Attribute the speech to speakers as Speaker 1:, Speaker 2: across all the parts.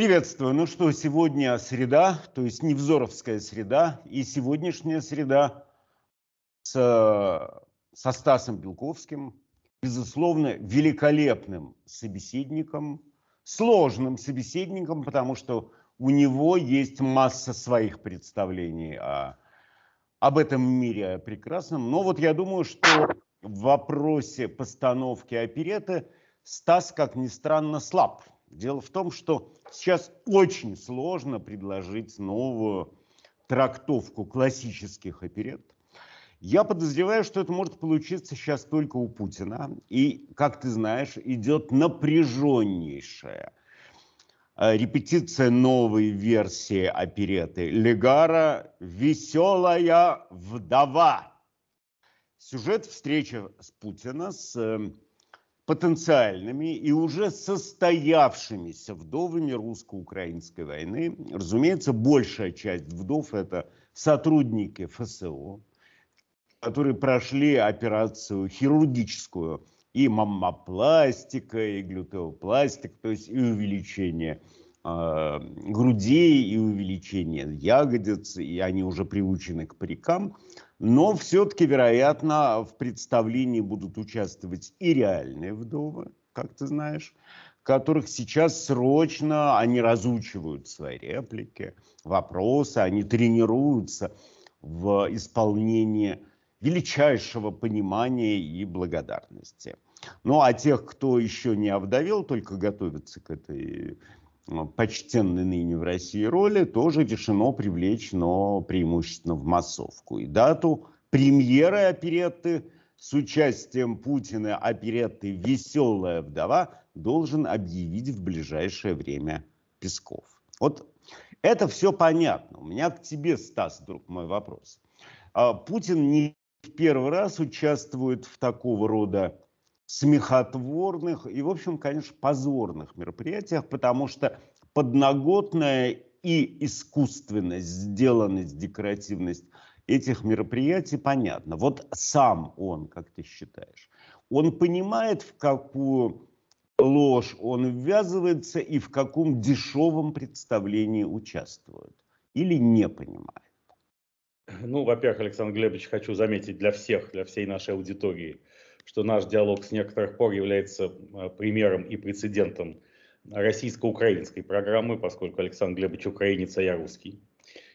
Speaker 1: Приветствую. Ну что, сегодня среда, то есть Невзоровская среда, и сегодняшняя среда с, со Стасом Белковским, безусловно, великолепным собеседником, сложным собеседником, потому что у него есть масса своих представлений о, об этом мире прекрасном. Но вот я думаю, что в вопросе постановки опереты Стас, как ни странно, слаб. Дело в том, что сейчас очень сложно предложить новую трактовку классических оперет. Я подозреваю, что это может получиться сейчас только у Путина. И, как ты знаешь, идет напряженнейшая э, репетиция новой версии опереты Легара «Веселая вдова». Сюжет встречи с Путина с э, потенциальными и уже состоявшимися вдовами русско-украинской войны. Разумеется, большая часть вдов – это сотрудники ФСО, которые прошли операцию хирургическую и маммопластика, и глютеопластик, то есть и увеличение э, грудей, и увеличение ягодиц, и они уже приучены к парикам – но все-таки, вероятно, в представлении будут участвовать и реальные вдовы, как ты знаешь, которых сейчас срочно они разучивают свои реплики, вопросы, они тренируются в исполнении величайшего понимания и благодарности. Ну а тех, кто еще не овдовел, только готовится к этой Э, почтенной ныне в России роли тоже решено привлечь, но преимущественно в массовку. И дату премьеры оперетты с участием Путина оперетты «Веселая вдова» должен объявить в ближайшее время Песков. Вот это все понятно. У меня к тебе, Стас, друг мой вопрос. А Путин не в первый раз участвует в такого рода смехотворных и, в общем, конечно, позорных мероприятиях, потому что подноготная и искусственность, сделанность, декоративность этих мероприятий понятно. Вот сам он, как ты считаешь, он понимает, в какую ложь он ввязывается и в каком дешевом представлении участвует, или не понимает?
Speaker 2: Ну, во-первых, Александр Глебович, хочу заметить для всех, для всей нашей аудитории – что наш диалог с некоторых пор является э, примером и прецедентом российско-украинской программы, поскольку Александр Глебович украинец, а я русский.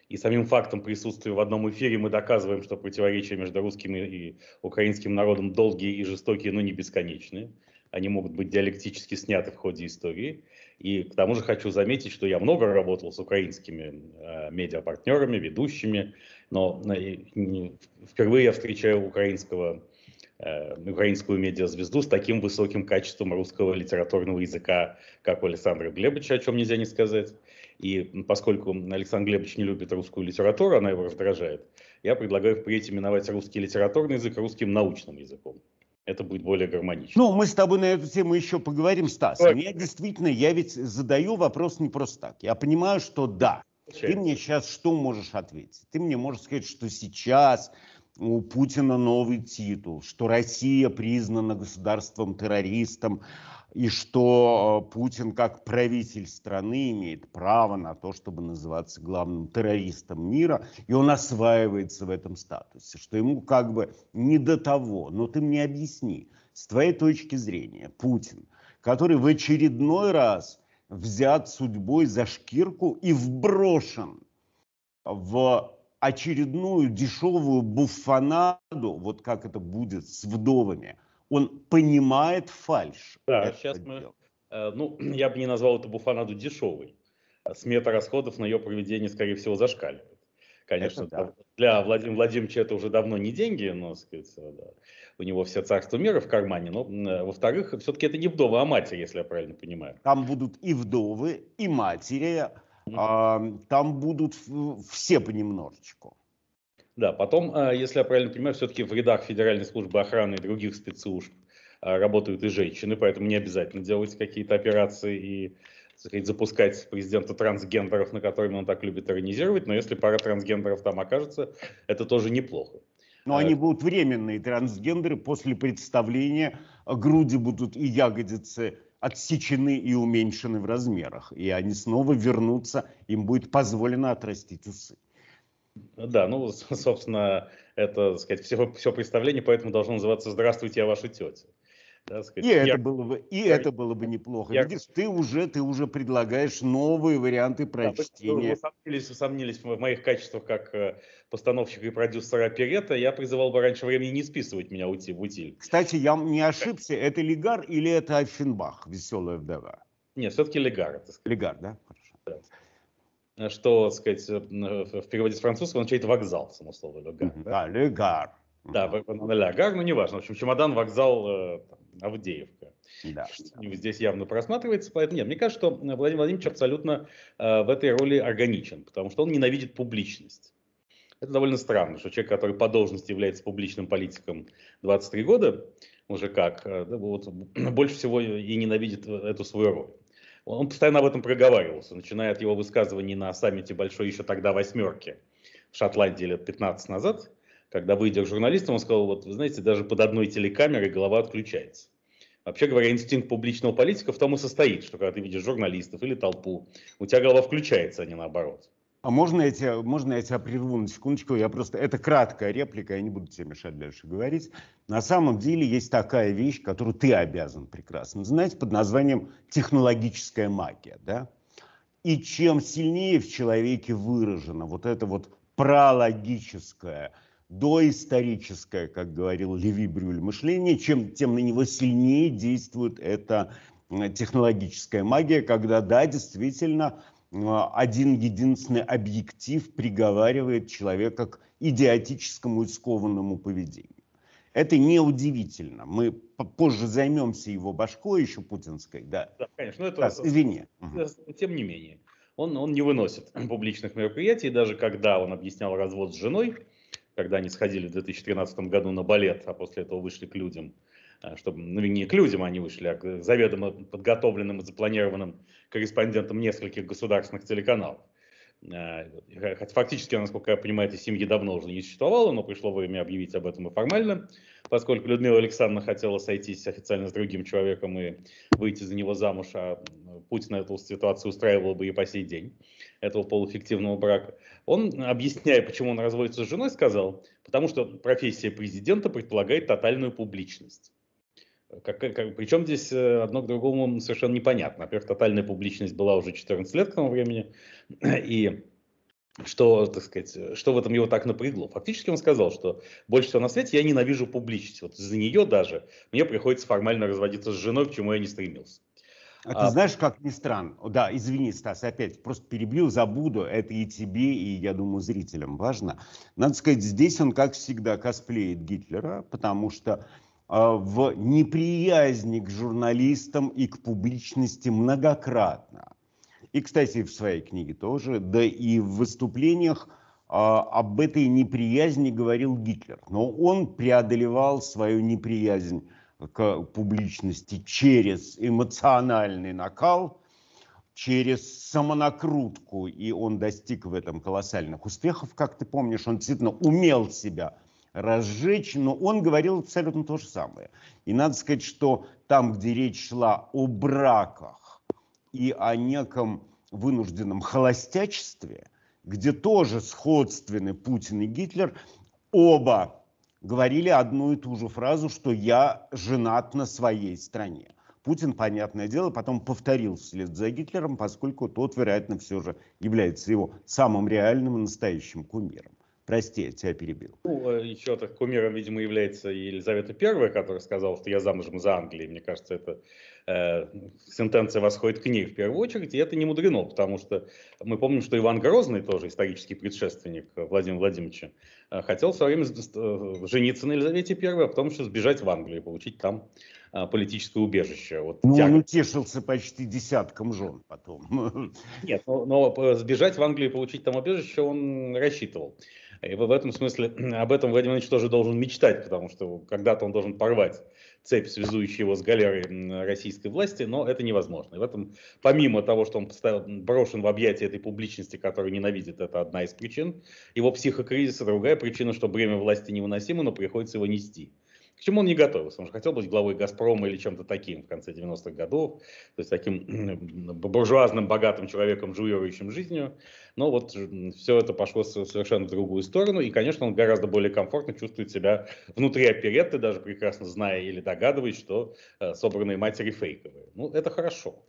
Speaker 2: И самим фактом присутствия в одном эфире мы доказываем, что противоречия между русским и украинским народом долгие и жестокие, но не бесконечные. Они могут быть диалектически сняты в ходе истории. И к тому же хочу заметить, что я много работал с украинскими э, медиапартнерами, ведущими, но э, впервые я встречаю украинского Э, украинскую медиазвезду с таким высоким качеством русского литературного языка, как у Александра Глебовича, о чем нельзя не сказать. И поскольку Александр Глебович не любит русскую литературу, она его раздражает, я предлагаю впредь именовать русский литературный язык русским научным языком. Это будет более гармонично.
Speaker 1: Ну, мы с тобой на эту тему еще поговорим, Стас. Так. Я действительно, я ведь задаю вопрос не просто так. Я понимаю, что да, Чай. Ты мне сейчас что можешь ответить? Ты мне можешь сказать, что сейчас у Путина новый титул, что Россия признана государством-террористом, и что э, Путин как правитель страны имеет право на то, чтобы называться главным террористом мира, и он осваивается в этом статусе, что ему как бы не до того. Но ты мне объясни, с твоей точки зрения, Путин, который в очередной раз взят судьбой за шкирку и вброшен в очередную дешевую буфанаду, вот как это будет с вдовами, он понимает фальш. Да,
Speaker 2: сейчас дело. мы, э, ну, я бы не назвал эту буфанаду дешевой. Смета расходов на ее проведение, скорее всего, зашкаливает. Конечно, да. для Владимира Владимировича это уже давно не деньги, но, сказать, э, да, у него все царство мира в кармане. Но, э, во-вторых, все-таки это не вдовы,
Speaker 1: а матери, если я правильно понимаю. Там будут и вдовы, и матери, а, там будут все понемножечку. Да, потом, а, если я правильно
Speaker 2: понимаю, все-таки в рядах Федеральной службы охраны и других спецслужб а, работают и женщины, поэтому не обязательно делать какие-то операции и сказать, запускать президента трансгендеров, на которыми он так любит иронизировать, но если пара трансгендеров там окажется, это тоже неплохо.
Speaker 1: Но они будут временные трансгендеры, после представления груди будут и ягодицы отсечены и уменьшены в размерах. И они снова вернутся, им будет позволено отрастить усы.
Speaker 2: Да, ну, собственно, это, так сказать, все, все представление поэтому должно называться «Здравствуйте, я ваша тетя». Да, сказать, и я... это было бы, и я... это
Speaker 1: было бы неплохо. Я... Видишь, ты уже, ты уже предлагаешь новые варианты прочтения. Да, вы
Speaker 2: сомнились, сомнились в моих качествах как э, постановщика и продюсера оперета. Я призывал бы раньше времени не списывать меня уйти в утиль.
Speaker 1: Кстати, я не ошибся, это Лигар или это Аффенбах, веселая вдова? Нет, все-таки Лигар. Лигар, да?
Speaker 2: Хорошо. Да. Что, так сказать, э, в переводе с французского означает вокзал, само слово Легар. Да, да да, на нолях гаг, неважно. В общем, чемодан, вокзал, э, Авдеевка. Да. Здесь явно просматривается. Поэтому нет, мне кажется, что э, Владимир Владимирович абсолютно э, в этой роли органичен, потому что он ненавидит публичность. Это довольно странно, что человек, который по должности является публичным политиком 23 года, уже как, да, вот, больше всего и ненавидит эту свою роль. Он постоянно об этом проговаривался, начиная от его высказываний на саммите Большой еще тогда восьмерки в Шотландии лет 15 назад, когда выйдя к журналистам, он сказал, вот вы знаете, даже под одной телекамерой голова отключается. Вообще говоря, инстинкт публичного политика в том и состоит, что когда ты видишь журналистов или толпу, у тебя голова включается, а не наоборот.
Speaker 1: А можно я, тебя, можно я тебя прерву на секундочку? Я просто... Это краткая реплика, я не буду тебе мешать дальше говорить. На самом деле есть такая вещь, которую ты обязан прекрасно знать, под названием технологическая магия. Да? И чем сильнее в человеке выражено вот это вот прологическое – доисторическое, как говорил Леви Брюль, мышление, чем тем на него сильнее действует эта технологическая магия, когда, да, действительно, один единственный объектив приговаривает человека к идиотическому искованному поведению. Это неудивительно. Мы позже займемся его башкой еще путинской, да.
Speaker 2: Да, конечно. Это,
Speaker 1: да, извини.
Speaker 2: Тем не менее.
Speaker 1: Он, он не выносит
Speaker 2: публичных мероприятий, даже когда он объяснял развод с женой, когда они сходили в 2013 году на балет, а после этого вышли к людям, а, чтобы, ну не к людям они вышли, а к заведомо подготовленным и запланированным корреспондентам нескольких государственных телеканалов. А, хотя Фактически, насколько я понимаю, эта семья давно уже не существовала, но пришло время объявить об этом и формально, поскольку Людмила Александровна хотела сойтись официально с другим человеком и выйти за него замуж, а ну, Путина эту ситуацию устраивал бы и по сей день, этого полуэффективного брака. Он, объясняя, почему он разводится с женой, сказал, потому что профессия президента предполагает тотальную публичность. Как, как, причем здесь э, одно к другому совершенно непонятно. Во-первых, тотальная публичность была уже 14 лет к тому времени, и что, так сказать, что в этом его так напрягло. Фактически он сказал, что больше всего на свете я ненавижу публичность. Вот из-за нее даже мне приходится формально разводиться с женой, к чему я не
Speaker 1: стремился. А, а ты знаешь, как ни странно, да, извини, Стас, опять просто перебью, забуду, это и тебе, и, я думаю, зрителям важно. Надо сказать, здесь он, как всегда, косплеит Гитлера, потому что а, в неприязни к журналистам и к публичности многократно. И, кстати, в своей книге тоже, да и в выступлениях а, об этой неприязни говорил Гитлер. Но он преодолевал свою неприязнь к публичности через эмоциональный накал, через самонакрутку, и он достиг в этом колоссальных успехов, как ты помнишь, он действительно умел себя разжечь, но он говорил абсолютно то же самое. И надо сказать, что там, где речь шла о браках и о неком вынужденном холостячестве, где тоже сходственны Путин и Гитлер, оба говорили одну и ту же фразу, что я женат на своей стране. Путин, понятное дело, потом повторил вслед за Гитлером, поскольку тот, вероятно, все же является его самым реальным и настоящим кумиром. Прости, я тебя перебил.
Speaker 2: Ну, э, еще так кумиром, видимо, является Елизавета Первая, которая сказала, что я замужем за Англией. Мне кажется, это э, сентенция восходит к ней в первую очередь, и это не мудрено, потому что мы помним, что Иван Грозный, тоже исторический предшественник Владимира Владимировича, э, хотел в свое время э, жениться на Елизавете I, а потом еще сбежать в Англию и получить там э, политическое убежище. Вот
Speaker 1: ну, тяга... он утешился почти десятком жен
Speaker 2: потом. Нет, но, но сбежать в Англию и получить там убежище он рассчитывал. И в этом смысле об этом Владимир Ильич тоже должен мечтать, потому что когда-то он должен порвать цепь, связующая его с галерой российской власти, но это невозможно. И в этом, помимо того, что он брошен в объятия этой публичности, которую ненавидит, это одна из причин его психокризиса, другая причина, что бремя власти невыносимо, но приходится его нести к чему он не готовился. Он же хотел быть главой «Газпрома» или чем-то таким в конце 90-х годов, то есть таким буржуазным, богатым человеком, жуирующим жизнью. Но вот все это пошло совершенно в другую сторону, и, конечно, он гораздо более комфортно чувствует себя внутри оперетты, даже прекрасно зная или догадываясь, что э, собранные матери фейковые. Ну, это хорошо.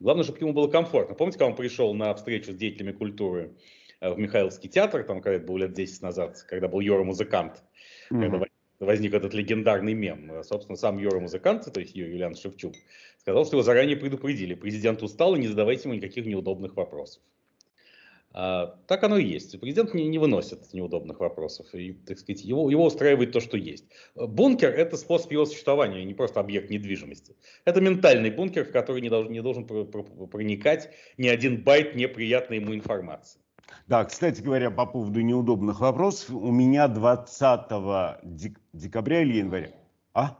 Speaker 2: Главное, чтобы ему было комфортно. Помните, когда он пришел на встречу с деятелями культуры э, в Михайловский театр, там, когда это было лет 10 назад, когда был Юра Музыкант, mm-hmm. когда возник этот легендарный мем. Собственно, сам Юра Музыкант, то есть Юлиан Шевчук, сказал, что его заранее предупредили. Президент устал, и не задавайте ему никаких неудобных вопросов. А, так оно и есть. Президент не, не выносит неудобных вопросов. И, так сказать, его, его устраивает то, что есть. Бункер – это способ его существования, не просто объект недвижимости. Это ментальный бункер, в который не должен, не должен проникать ни один байт неприятной ему информации.
Speaker 1: Да, кстати говоря, по поводу неудобных вопросов, у меня 20 дек декабря или января? А?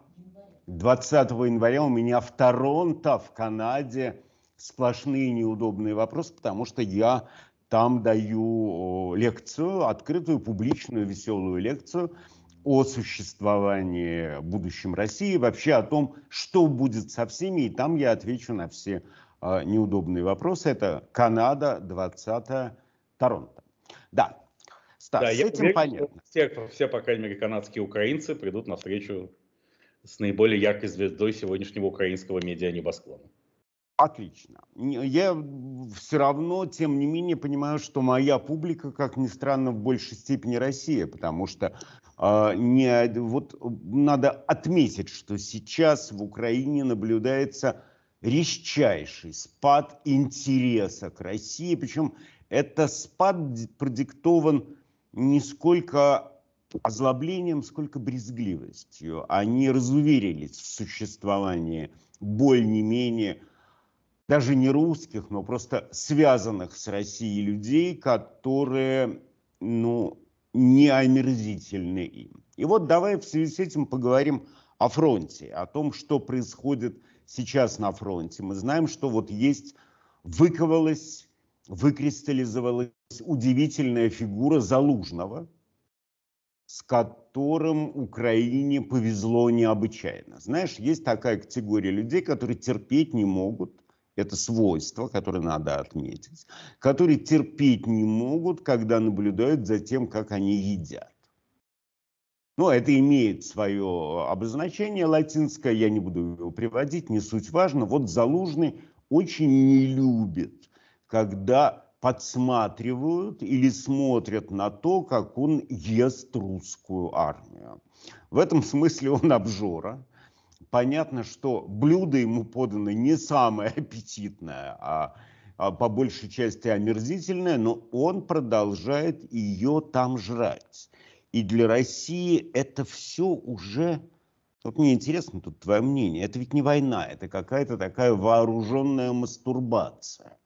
Speaker 1: 20 января у меня в Торонто, в Канаде, сплошные неудобные вопросы, потому что я там даю лекцию, открытую, публичную, веселую лекцию о существовании будущем России, вообще о том, что будет со всеми, и там я отвечу на все а, неудобные вопросы. Это Канада, 20 Торонто. Да, Стас, да, с я этим уверен, понятно.
Speaker 2: Все, все, по крайней мере, канадские украинцы придут на встречу с наиболее яркой звездой сегодняшнего украинского медиа-небосклона.
Speaker 1: Отлично. Я все равно, тем не менее, понимаю, что моя публика, как ни странно, в большей степени Россия, потому что э, не, вот надо отметить, что сейчас в Украине наблюдается резчайший спад интереса к России, причем это спад продиктован не сколько озлоблением, сколько брезгливостью. Они разуверились в существовании боль не менее даже не русских, но просто связанных с Россией людей, которые ну, не омерзительны им. И вот давай в связи с этим поговорим о фронте, о том, что происходит сейчас на фронте. Мы знаем, что вот есть, выковалась выкристаллизовалась удивительная фигура Залужного, с которым Украине повезло необычайно. Знаешь, есть такая категория людей, которые терпеть не могут, это свойство, которое надо отметить, которые терпеть не могут, когда наблюдают за тем, как они едят. Но ну, это имеет свое обозначение латинское, я не буду его приводить, не суть важно. Вот Залужный очень не любит когда подсматривают или смотрят на то, как он ест русскую армию. В этом смысле он обжора. Понятно, что блюдо ему подано не самое аппетитное, а, а по большей части омерзительное, но он продолжает ее там жрать. И для России это все уже... Вот мне интересно тут твое мнение. Это ведь не война, это какая-то такая вооруженная мастурбация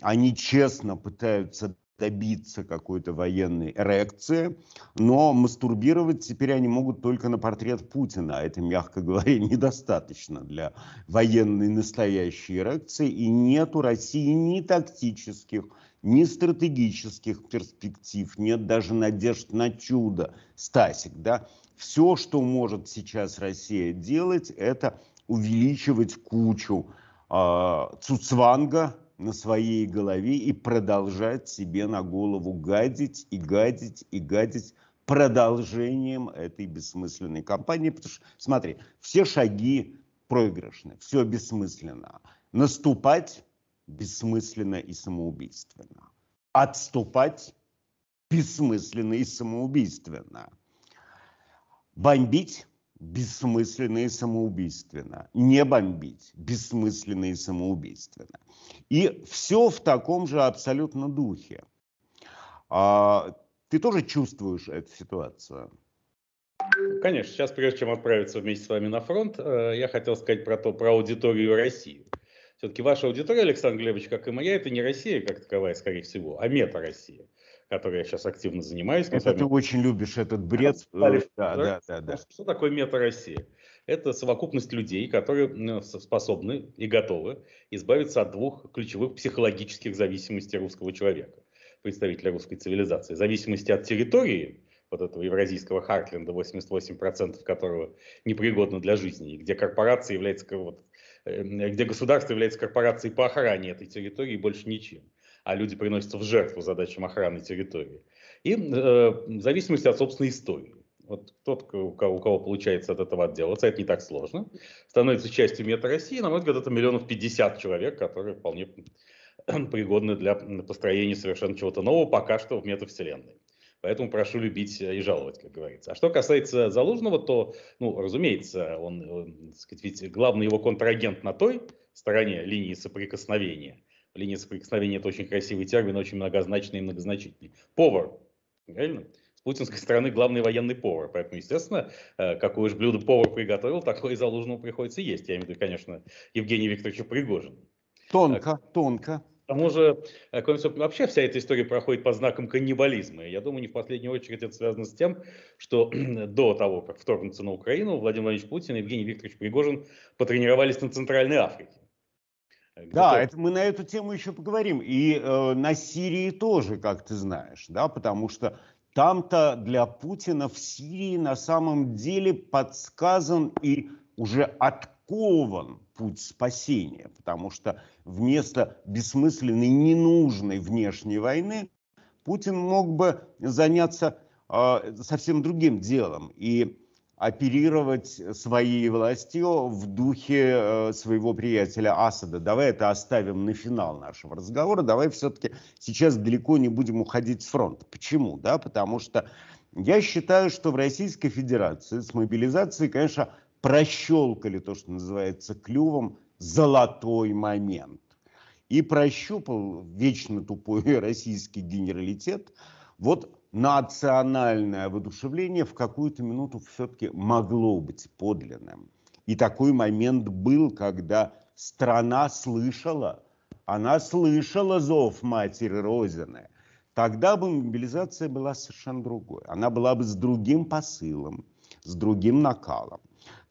Speaker 1: они честно пытаются добиться какой-то военной эрекции, но мастурбировать теперь они могут только на портрет Путина, а это, мягко говоря, недостаточно для военной настоящей эрекции, и нет у России ни тактических, ни стратегических перспектив, нет даже надежд на чудо. Стасик, да, все, что может сейчас Россия делать, это увеличивать кучу э, цуцванга, на своей голове и продолжать себе на голову гадить и гадить и гадить продолжением этой бессмысленной кампании. Потому что, смотри, все шаги проигрышны, все бессмысленно. Наступать бессмысленно и самоубийственно. Отступать бессмысленно и самоубийственно. Бомбить бессмысленно и самоубийственно. Не бомбить бессмысленно и самоубийственно. И все в таком же абсолютно духе. А, ты тоже чувствуешь эту ситуацию?
Speaker 2: Конечно, сейчас, прежде чем отправиться вместе с вами на фронт, э, я хотел сказать про то, про аудиторию России. Все-таки ваша аудитория, Александр Глебович, как и моя, это не Россия как таковая, скорее всего, а мета-Россия которой я сейчас активно занимаюсь. Это ты
Speaker 1: очень любишь этот бред. Э, да, да,
Speaker 2: да, да. Что такое мета-Россия? Это совокупность людей, которые способны и готовы избавиться от двух ключевых психологических зависимостей русского человека, представителя русской цивилизации. Зависимости от территории, вот этого евразийского Хартленда, 88% которого непригодно для жизни, где корпорация является, вот, э, где государство является корпорацией по охране этой территории больше ничем а люди приносятся в жертву задачам охраны территории. И э, в зависимости от собственной истории. Вот тот, у кого, у кого получается от этого отделаться, это не так сложно, становится частью мета России. На мой взгляд, это миллионов 50 человек, которые вполне пригодны для построения совершенно чего-то нового пока что в метавселенной. Поэтому прошу любить и жаловать, как говорится. А что касается Залужного, то, ну, разумеется, он, он э, сказать, ведь главный его контрагент на той стороне линии соприкосновения линия соприкосновения – это очень красивый термин, очень многозначный и многозначительный. Повар, правильно? С путинской стороны главный военный повар, поэтому, естественно, э, какое же блюдо повар приготовил, такое и залужному приходится есть. Я имею в виду, конечно, Евгения Викторовича Пригожина.
Speaker 1: Тонко, так. тонко.
Speaker 2: К тому же, э, вообще вся эта история проходит под знаком каннибализма. Я думаю, не в последнюю очередь это связано с тем, что до того, как вторгнуться на Украину, Владимир Владимирович Путин и Евгений Викторович Пригожин потренировались на Центральной Африке
Speaker 1: да, это, мы на эту тему еще поговорим. И э, на Сирии тоже, как ты знаешь, да, потому что там-то для Путина в Сирии на самом деле подсказан и уже откован путь спасения, потому что вместо бессмысленной, ненужной внешней войны Путин мог бы заняться э, совсем другим делом. И оперировать своей властью в духе э, своего приятеля Асада. Давай это оставим на финал нашего разговора. Давай все-таки сейчас далеко не будем уходить с фронта. Почему? Да, потому что я считаю, что в Российской Федерации с мобилизацией, конечно, прощелкали то, что называется клювом, золотой момент. И прощупал вечно тупой российский генералитет, вот национальное воодушевление в какую-то минуту все-таки могло быть подлинным. И такой момент был, когда страна слышала, она слышала зов матери Розины. Тогда бы мобилизация была совершенно другой. Она была бы с другим посылом, с другим накалом.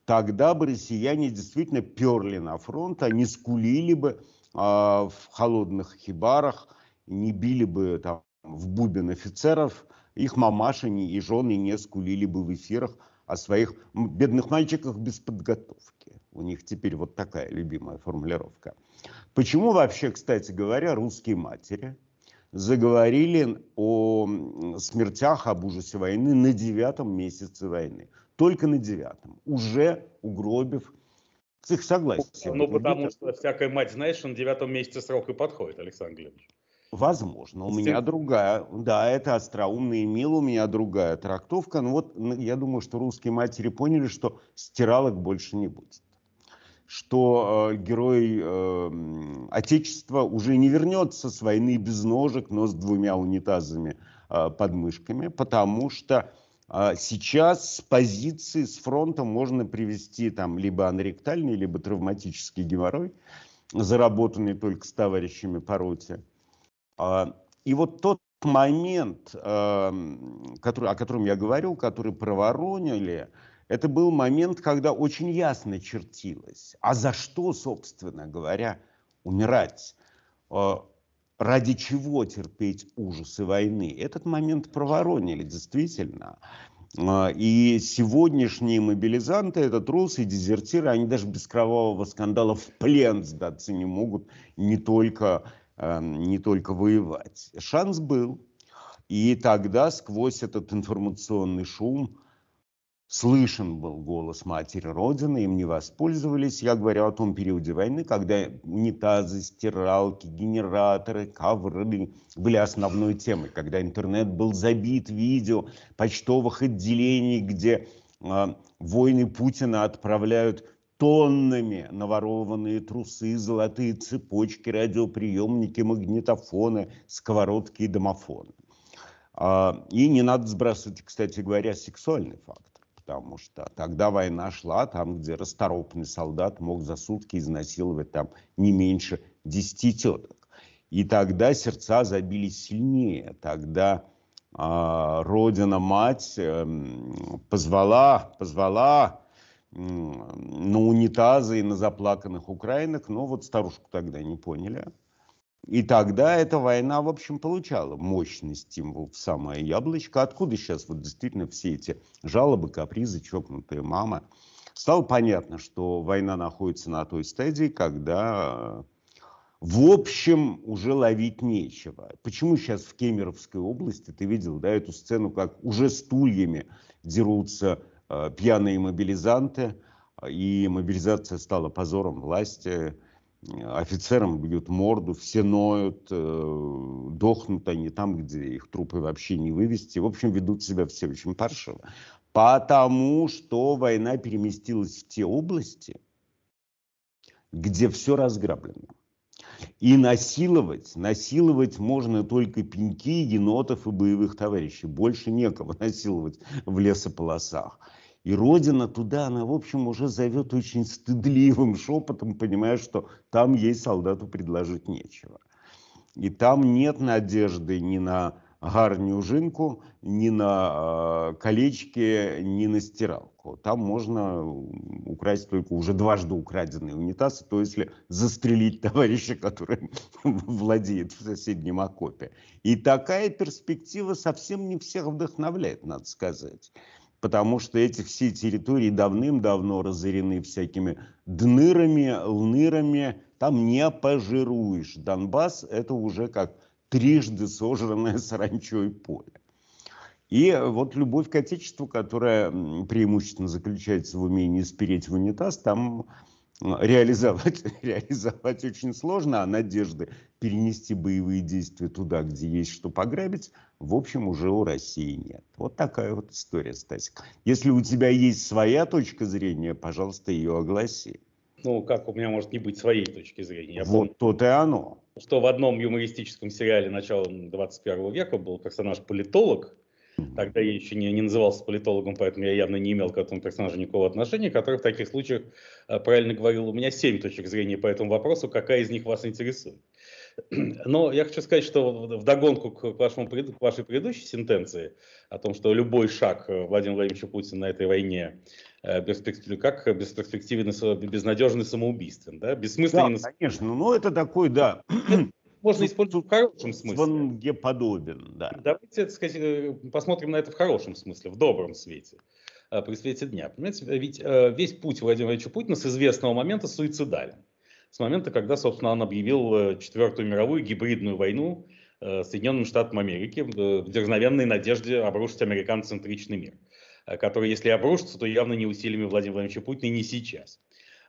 Speaker 1: Тогда бы россияне действительно перли на фронт, они скулили бы э, в холодных хибарах, не били бы там в бубен офицеров, их мамаши и жены не скулили бы в эфирах о своих бедных мальчиках без подготовки. У них теперь вот такая любимая формулировка. Почему вообще, кстати говоря, русские матери заговорили о смертях, об ужасе войны на девятом месяце войны? Только на девятом, уже угробив с их согласия. Ну, потому что
Speaker 2: всякая мать, знаешь, на девятом месяце срок и подходит, Александр Глебович.
Speaker 1: Возможно, у Стив... меня другая. Да, это остроумно и мило, у меня другая трактовка. Но вот я думаю, что русские матери поняли, что стиралок больше не будет. Что э, герой э, Отечества уже не вернется с войны без ножек, но с двумя унитазами э, под мышками, потому что э, сейчас с позиции, с фронта можно привести там либо анректальный, либо травматический геморрой, заработанный только с товарищами по роте а, и вот тот момент, эм, который, о котором я говорил, который проворонили, это был момент, когда очень ясно чертилось, а за что, собственно говоря, умирать, а, ради чего терпеть ужасы войны. Этот момент проворонили, действительно. А, и сегодняшние мобилизанты, это трусы и дезертиры, они даже без кровавого скандала в плен сдаться не могут, не только Э, не только воевать. Шанс был. И тогда сквозь этот информационный шум слышен был голос матери Родины, им не воспользовались. Я говорю о том периоде войны, когда унитазы, стиралки, генераторы, ковры были основной темой, когда интернет был забит видео почтовых отделений, где э, войны Путина отправляют тоннами наворованные трусы, золотые цепочки, радиоприемники, магнитофоны, сковородки и домофоны. А, и не надо сбрасывать, кстати говоря, сексуальный фактор, потому что тогда война шла там, где расторопный солдат мог за сутки изнасиловать там не меньше 10 теток. И тогда сердца забились сильнее, тогда э, родина-мать э, позвала, позвала на унитазы и на заплаканных украинок, но вот старушку тогда не поняли. И тогда эта война, в общем, получала мощный стимул в самое яблочко. Откуда сейчас вот действительно все эти жалобы, капризы, чокнутые мама? Стало понятно, что война находится на той стадии, когда в общем, уже ловить нечего. Почему сейчас в Кемеровской области, ты видел, да, эту сцену, как уже стульями дерутся Э, пьяные мобилизанты, э, и мобилизация стала позором власти. Э, офицерам бьют морду, все ноют, дохнут они там, где их трупы вообще не вывести. В общем, ведут себя все очень паршиво. Потому что война переместилась в те области, где все разграблено. И насиловать, насиловать можно только пеньки, енотов и боевых товарищей. Больше некого насиловать в лесополосах. И Родина туда, она, в общем, уже зовет очень стыдливым шепотом, понимая, что там ей солдату предложить нечего. И там нет надежды ни на жинку, ни на э, колечки, ни на стиралку. Там можно украсть только уже дважды украденный унитаз, то если застрелить товарища, который владеет в соседнем окопе. И такая перспектива совсем не всех вдохновляет, надо сказать потому что эти все территории давным-давно разорены всякими днырами, лнырами, там не пожируешь. Донбасс – это уже как трижды сожранное саранчой поле. И вот любовь к Отечеству, которая преимущественно заключается в умении спереть в унитаз, там реализовать, реализовать очень сложно, а надежды перенести боевые действия туда, где есть что пограбить – в общем, уже у России нет. Вот такая вот история, Стасик. Если у тебя есть своя точка зрения, пожалуйста, ее огласи.
Speaker 2: Ну, как у меня может не быть своей точки
Speaker 1: зрения? Я вот помню, тут и оно.
Speaker 2: Что в одном юмористическом сериале начала 21 века был персонаж-политолог, Тогда я еще не, не назывался политологом, поэтому я явно не имел к этому персонажу никакого отношения, который в таких случаях э, правильно говорил, у меня семь точек зрения по этому вопросу, какая из них вас интересует. Но я хочу сказать, что в догонку к, вашему, к вашей предыдущей сентенции о том, что любой шаг э, Владимира Владимировича Путина на этой войне э, перспектив, как бесперспективен, безнадежный самоубийствен, да, бессмысленный. Да, конечно, но это такой, да, ну, можно ну, использовать в хорошем смысле. Он да. Давайте, так сказать, э, посмотрим на это в хорошем смысле, в добром свете, при свете дня. Понимаете, ведь весь путь Владимира Владимировича Путина с известного момента суицидален с момента, когда, собственно, он объявил э, четвертую мировую гибридную войну э, Соединенным Штатам Америки э, в дерзновенной надежде обрушить американцентричный мир, который, если обрушится, то явно не усилиями Владимира Владимировича Путина и не сейчас.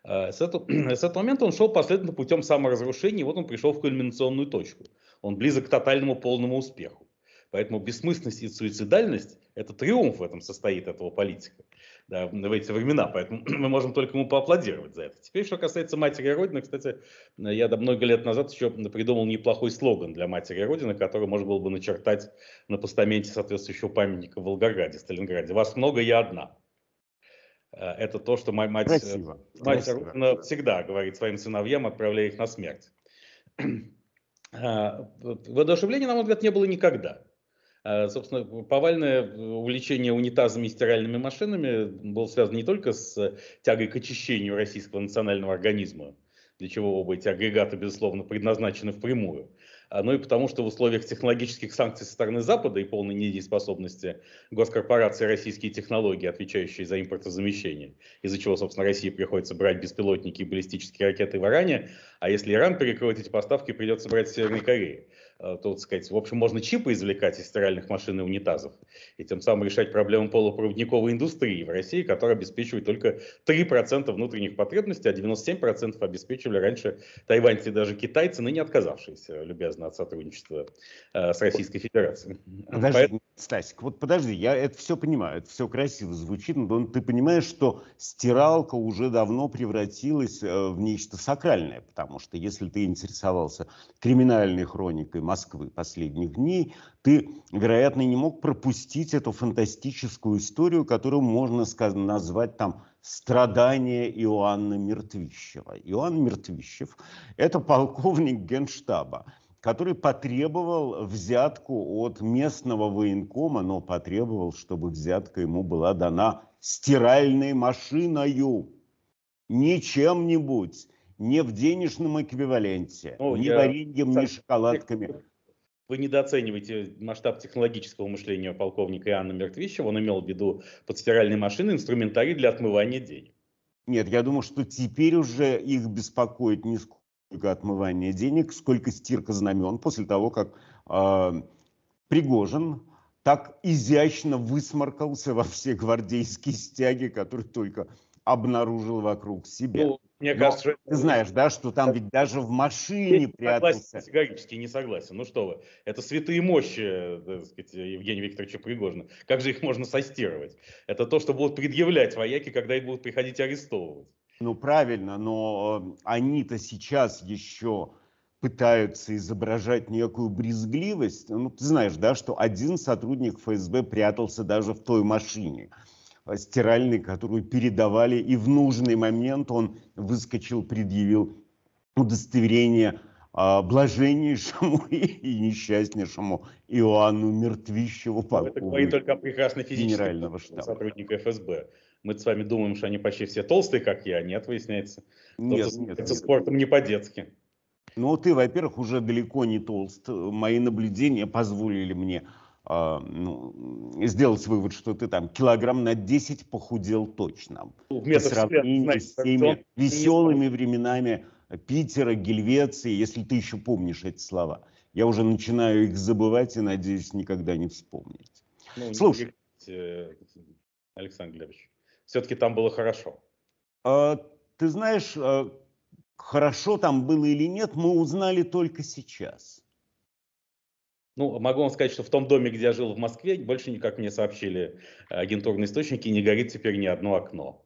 Speaker 2: С этого, с этого момента он шел последовательно путем саморазрушения, и вот он пришел в кульминационную точку. Он близок к тотальному полному успеху. Поэтому бессмысленность и суицидальность – это триумф в этом состоит этого политика да, в эти времена, поэтому мы можем только ему поаплодировать за это. Теперь, что касается матери Родины, кстати, я да, много лет назад еще придумал неплохой слоган для матери Родины, который можно было бы начертать на постаменте соответствующего памятника в Волгограде, Сталинграде. Вас много, я одна. Э, это то, что мать, э, красиво, мать красиво. Родина всегда говорит своим сыновьям, отправляя их на смерть. А, воодушевления, на мой взгляд, не было никогда. А, собственно, повальное увлечение унитазами и стиральными машинами было связано не только с тягой к очищению российского национального организма, для чего оба эти агрегата, безусловно, предназначены впрямую, а, но и потому, что в условиях технологических санкций со стороны Запада и полной недееспособности госкорпорации российские технологии, отвечающие за импортозамещение, из-за чего, собственно, России приходится брать беспилотники и баллистические ракеты в Иране, а если Иран перекроет эти поставки, придется брать Северной Кореи. Э, то, так сказать, в общем, можно чипы извлекать из стиральных машин и унитазов, и тем самым решать проблему полупроводниковой индустрии в России, которая обеспечивает только 3% внутренних потребностей, а 97% обеспечивали раньше тайваньцы и даже китайцы, ныне отказавшиеся любезно от сотрудничества э, с Российской Федерацией.
Speaker 1: Подожди, Поэтому... Стасик, вот подожди, я это все понимаю, это все красиво звучит, но ты понимаешь, что стиралка уже давно превратилась э, в нечто сакральное, потому что если ты интересовался криминальной хроникой Москвы последних дней, ты, вероятно, не мог пропустить эту фантастическую историю, которую можно сказать, назвать там «Страдания Иоанна Мертвищева». Иоанн Мертвищев – это полковник генштаба, который потребовал взятку от местного военкома, но потребовал, чтобы взятка ему была дана стиральной машиною, не чем-нибудь, не в денежном эквиваленте, ну, не я... вареньем, не шоколадками.
Speaker 2: Вы недооцениваете масштаб технологического мышления полковника Иоанна Мертвищева. Он имел в виду под стиральной машиной инструментарий для отмывания денег.
Speaker 1: Нет, я думаю, что теперь уже их беспокоит не сколько отмывание денег, сколько стирка знамен после того, как э, Пригожин так изящно высморкался во все гвардейские стяги, которые только обнаружил вокруг себя. Ну, мне Но кажется, что... знаешь, да, что там ведь даже в машине
Speaker 2: прятался. Согласен, категорически не согласен. Ну что вы, это святые мощи, э, так сказать, Евгения Викторовича Пригожина. Как же их можно состировать? Это то, что будут предъявлять вояки, когда их будут приходить арестовывать.
Speaker 1: Ну правильно, но э, они-то сейчас еще пытаются изображать некую брезгливость. Ну, ты знаешь, да, что один сотрудник ФСБ прятался даже в той машине. Э, стиральный, которую передавали, и в нужный момент он выскочил, предъявил удостоверение э, блаженнейшему и несчастнейшему Иоанну Мертвищеву по Это говорит только о
Speaker 2: прекрасной физической штаба. сотрудника ФСБ. Мы с вами думаем, что они почти все толстые, как я. А нет, выясняется. Нет, нет, нет. спортом не по-детски.
Speaker 1: Ну, ты, во-первых, уже далеко не толст. Мои наблюдения позволили мне а, ну, сделать вывод, что ты там килограмм на 10 похудел точно. Ну, в сравнении с теми веселыми временами Питера, Гельвеции, если ты еще помнишь эти слова. Я уже начинаю их забывать и надеюсь никогда не вспомнить.
Speaker 2: Ну, Слушай. Э, Александр Глебович, все-таки
Speaker 1: там было хорошо. А, ты знаешь, а, хорошо там было или нет, мы узнали только сейчас. Ну, могу вам сказать, что в том
Speaker 2: доме, где я жил в Москве, больше, никак мне сообщили э, агентурные источники, не горит теперь ни одно окно.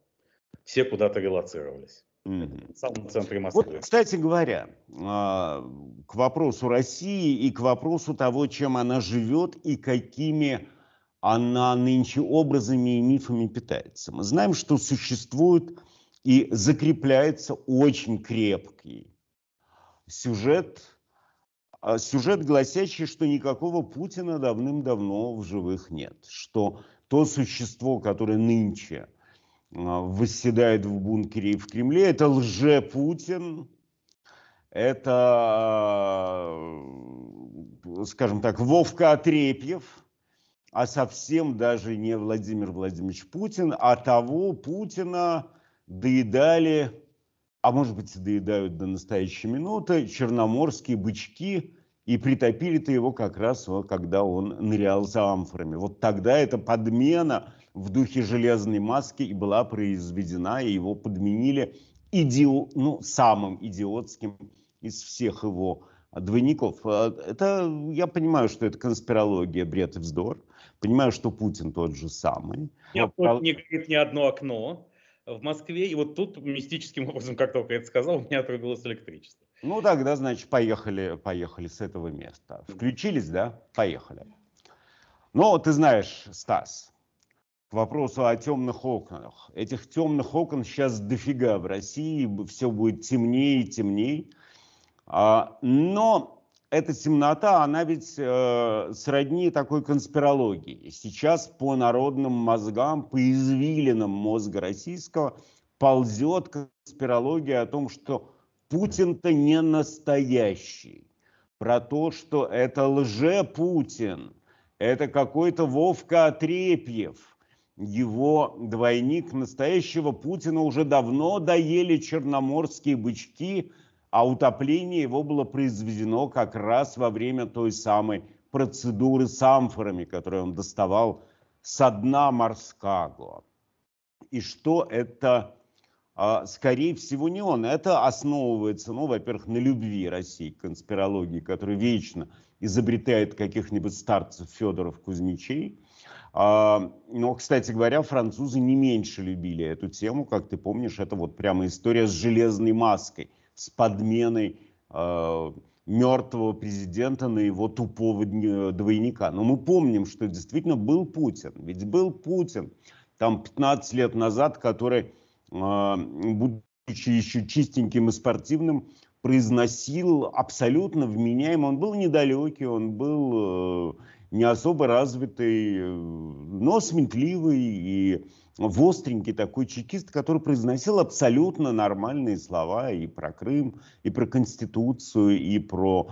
Speaker 2: Все куда-то релацировались. Mm-hmm. В самом центре Москвы.
Speaker 1: Вот, кстати говоря, а, к вопросу России и к вопросу того, чем она живет и какими она нынче образами и мифами питается. Мы знаем, что существует и закрепляется очень крепкий сюжет а, сюжет, гласящий, что никакого Путина давным-давно в живых нет, что то существо, которое нынче а, восседает в бункере и в Кремле, это лже-Путин, это, скажем так, Вовка Отрепьев, а совсем даже не Владимир Владимирович Путин, а того Путина доедали а может быть, доедают до настоящей минуты, черноморские бычки, и притопили-то его как раз, когда он нырял за амфорами. Вот тогда эта подмена в духе железной маски и была произведена, и его подменили иди... ну, самым идиотским из всех его двойников. А, это, я понимаю, что это конспирология, бред и вздор. Понимаю, что Путин тот же самый.
Speaker 2: А Нет, не говорит ни одно окно в Москве, и вот тут мистическим образом, как только я это сказал, у меня отрубилось электричество.
Speaker 1: Ну тогда, значит, поехали, поехали с этого места. Включились, да? Поехали. Но ну, ты знаешь, Стас, к вопросу о темных окнах. Этих темных окон сейчас дофига в России, все будет темнее и темнее. А, но эта темнота, она ведь э, сродни такой конспирологии. Сейчас по народным мозгам, по извилинам мозга российского ползет конспирология о том, что Путин-то не настоящий, про то, что это лже-Путин, это какой-то Вовка Отрепьев, его двойник настоящего Путина уже давно доели черноморские бычки – а утопление его было произведено как раз во время той самой процедуры с амфорами, которые он доставал со дна морского. И что это, а, скорее всего, не он. Это основывается, ну, во-первых, на любви России к конспирологии, которая вечно изобретает каких-нибудь старцев Федоров Кузьмичей. А, но, кстати говоря, французы не меньше любили эту тему. Как ты помнишь, это вот прямо история с железной маской – с подменой э, мертвого президента на его тупого э, двойника. Но мы помним, что действительно был Путин. Ведь был Путин там 15 лет назад, который, э, будучи еще чистеньким и спортивным, произносил абсолютно вменяемо. Он был недалекий, он был э, не особо развитый, э, но сметливый и востренький такой чекист, который произносил абсолютно нормальные слова и про Крым, и про Конституцию, и про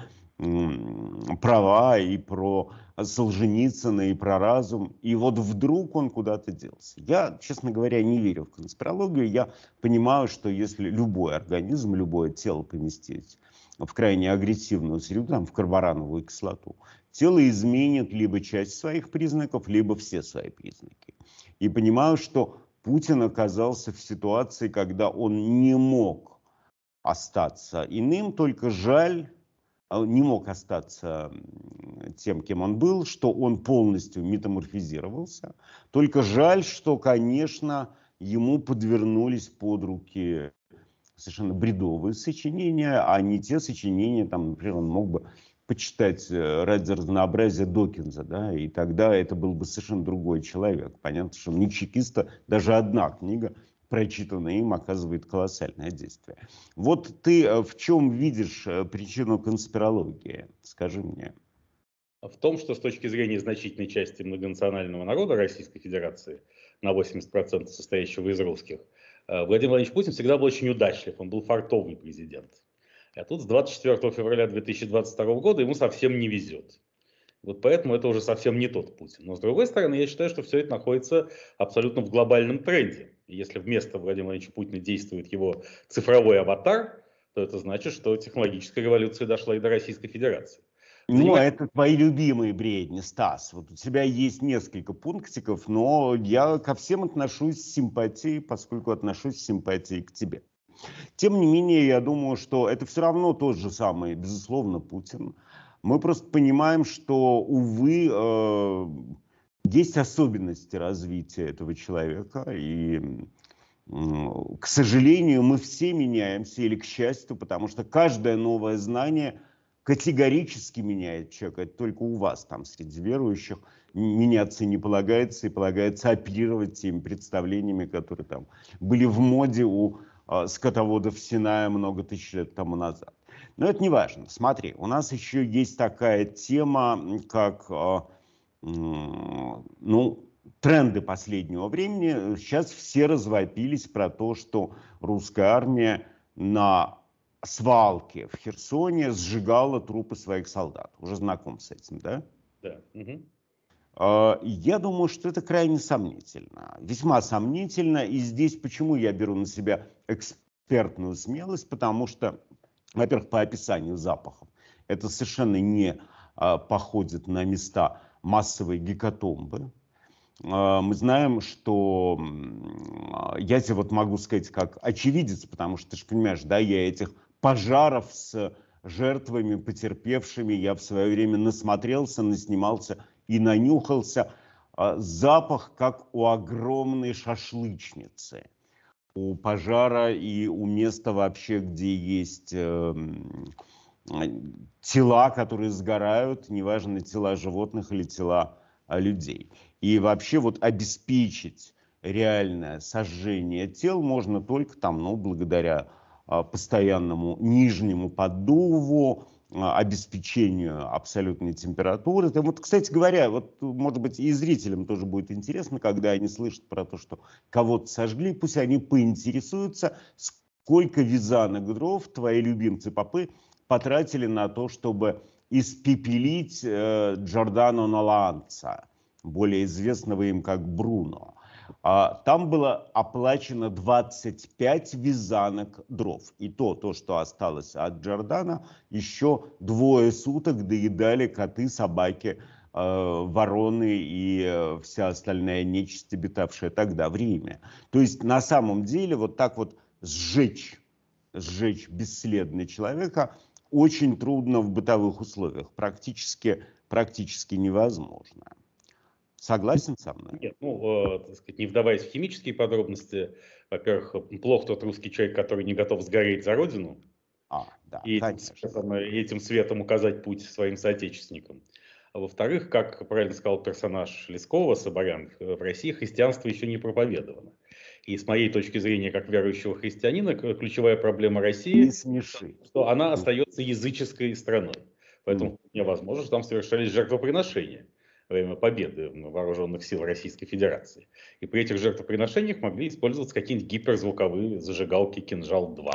Speaker 1: права, и про Солженицына, и про разум. И вот вдруг он куда-то делся. Я, честно говоря, не верю в конспирологию. Я понимаю, что если любой организм, любое тело поместить в крайне агрессивную среду, там, в карбарановую кислоту, тело изменит либо часть своих признаков, либо все свои признаки и понимаю, что Путин оказался в ситуации, когда он не мог остаться иным, только жаль, а, не мог остаться тем, кем он был, что он полностью метаморфизировался. Только жаль, что, конечно, ему подвернулись под руки совершенно бредовые сочинения, а не те сочинения, там, например, он мог бы почитать э, ради разнообразия Докинза, да, и тогда это был бы совершенно другой человек. Понятно, что не чекиста даже одна книга, прочитанная им, оказывает колоссальное действие. Вот ты э, в чем видишь э, причину конспирологии? Скажи мне.
Speaker 2: В том, что с точки зрения значительной части многонационального народа Российской Федерации, на 80% состоящего из русских, Владимир Владимирович Путин всегда был очень удачлив, он был фартовый президент. А тут с 24 февраля 2022 года ему совсем не везет. Вот поэтому это уже совсем не тот Путин. Но с другой стороны, я считаю, что все это находится абсолютно в глобальном тренде. Если вместо Владимира Владимировича Путина действует его цифровой аватар, то это значит, что технологическая революция дошла и до Российской Федерации.
Speaker 1: Ну, а это твои любимые бредни, Стас. Вот у тебя есть несколько пунктиков, но я ко всем отношусь с симпатией, поскольку отношусь с симпатией к тебе. Тем не менее, я думаю, что это все равно тот же самый, безусловно, Путин. Мы просто понимаем, что, увы, э, есть особенности развития этого человека, и, э, к сожалению, мы все меняемся, или к счастью, потому что каждое новое знание категорически меняет человека. Это только у вас, там, среди верующих, меняться не полагается, и полагается оперировать теми представлениями, которые там были в моде у а, скотоводов Синая много тысяч лет тому назад. Но это не важно. Смотри, у нас еще есть такая тема, как а, ну, тренды последнего времени. Сейчас все развопились про то, что русская армия на свалке в Херсоне сжигала трупы своих солдат. Уже знаком с этим, да? Да. Угу. А, я думаю, что это крайне сомнительно, весьма сомнительно. И здесь почему я беру на себя экспертную смелость, потому что, во-первых, по описанию запахов, это совершенно не а, походит на места массовой гекатомбы. А, мы знаем, что я тебе вот могу сказать как очевидец, потому что ты же понимаешь, да, я этих пожаров с жертвами, потерпевшими, я в свое время насмотрелся, наснимался и нанюхался а, запах, как у огромной шашлычницы, у пожара и у места вообще, где есть эм, а, тела, которые сгорают, неважно, тела животных или тела а, людей. И вообще вот обеспечить реальное сожжение тел можно только там, ну, благодаря постоянному нижнему поддуву, а, обеспечению абсолютной температуры. Ты, вот, кстати говоря, вот, может быть, и зрителям тоже будет интересно, когда они слышат про то, что кого-то сожгли, пусть они поинтересуются, сколько вязанок дров твои любимцы попы потратили на то, чтобы испепелить э, Джордано Наланца, более известного им как Бруно. А там было оплачено 25 вязанок дров. И то, то, что осталось от Джордана, еще двое суток доедали коты, собаки, э, вороны и э, вся остальная нечисть, обитавшая тогда в Риме. То есть на самом деле вот так вот сжечь, сжечь бесследно человека очень трудно в бытовых условиях, практически, практически невозможно. Согласен со мной?
Speaker 2: Нет, ну, э, так сказать, не вдаваясь в химические подробности, во-первых, плох тот русский человек, который не готов сгореть за родину. А, да, и этим, светом, э, этим светом указать путь своим соотечественникам. А во-вторых, как правильно сказал персонаж Лескова, Соборян, э, в России христианство еще не проповедовано. И с моей точки зрения, как верующего христианина, ключевая проблема России, не смеши. что она остается языческой страной. Поэтому невозможно, что там совершались жертвоприношения время победы вооруженных сил Российской Федерации. И при этих жертвоприношениях могли использоваться какие-нибудь гиперзвуковые зажигалки «Кинжал-2»,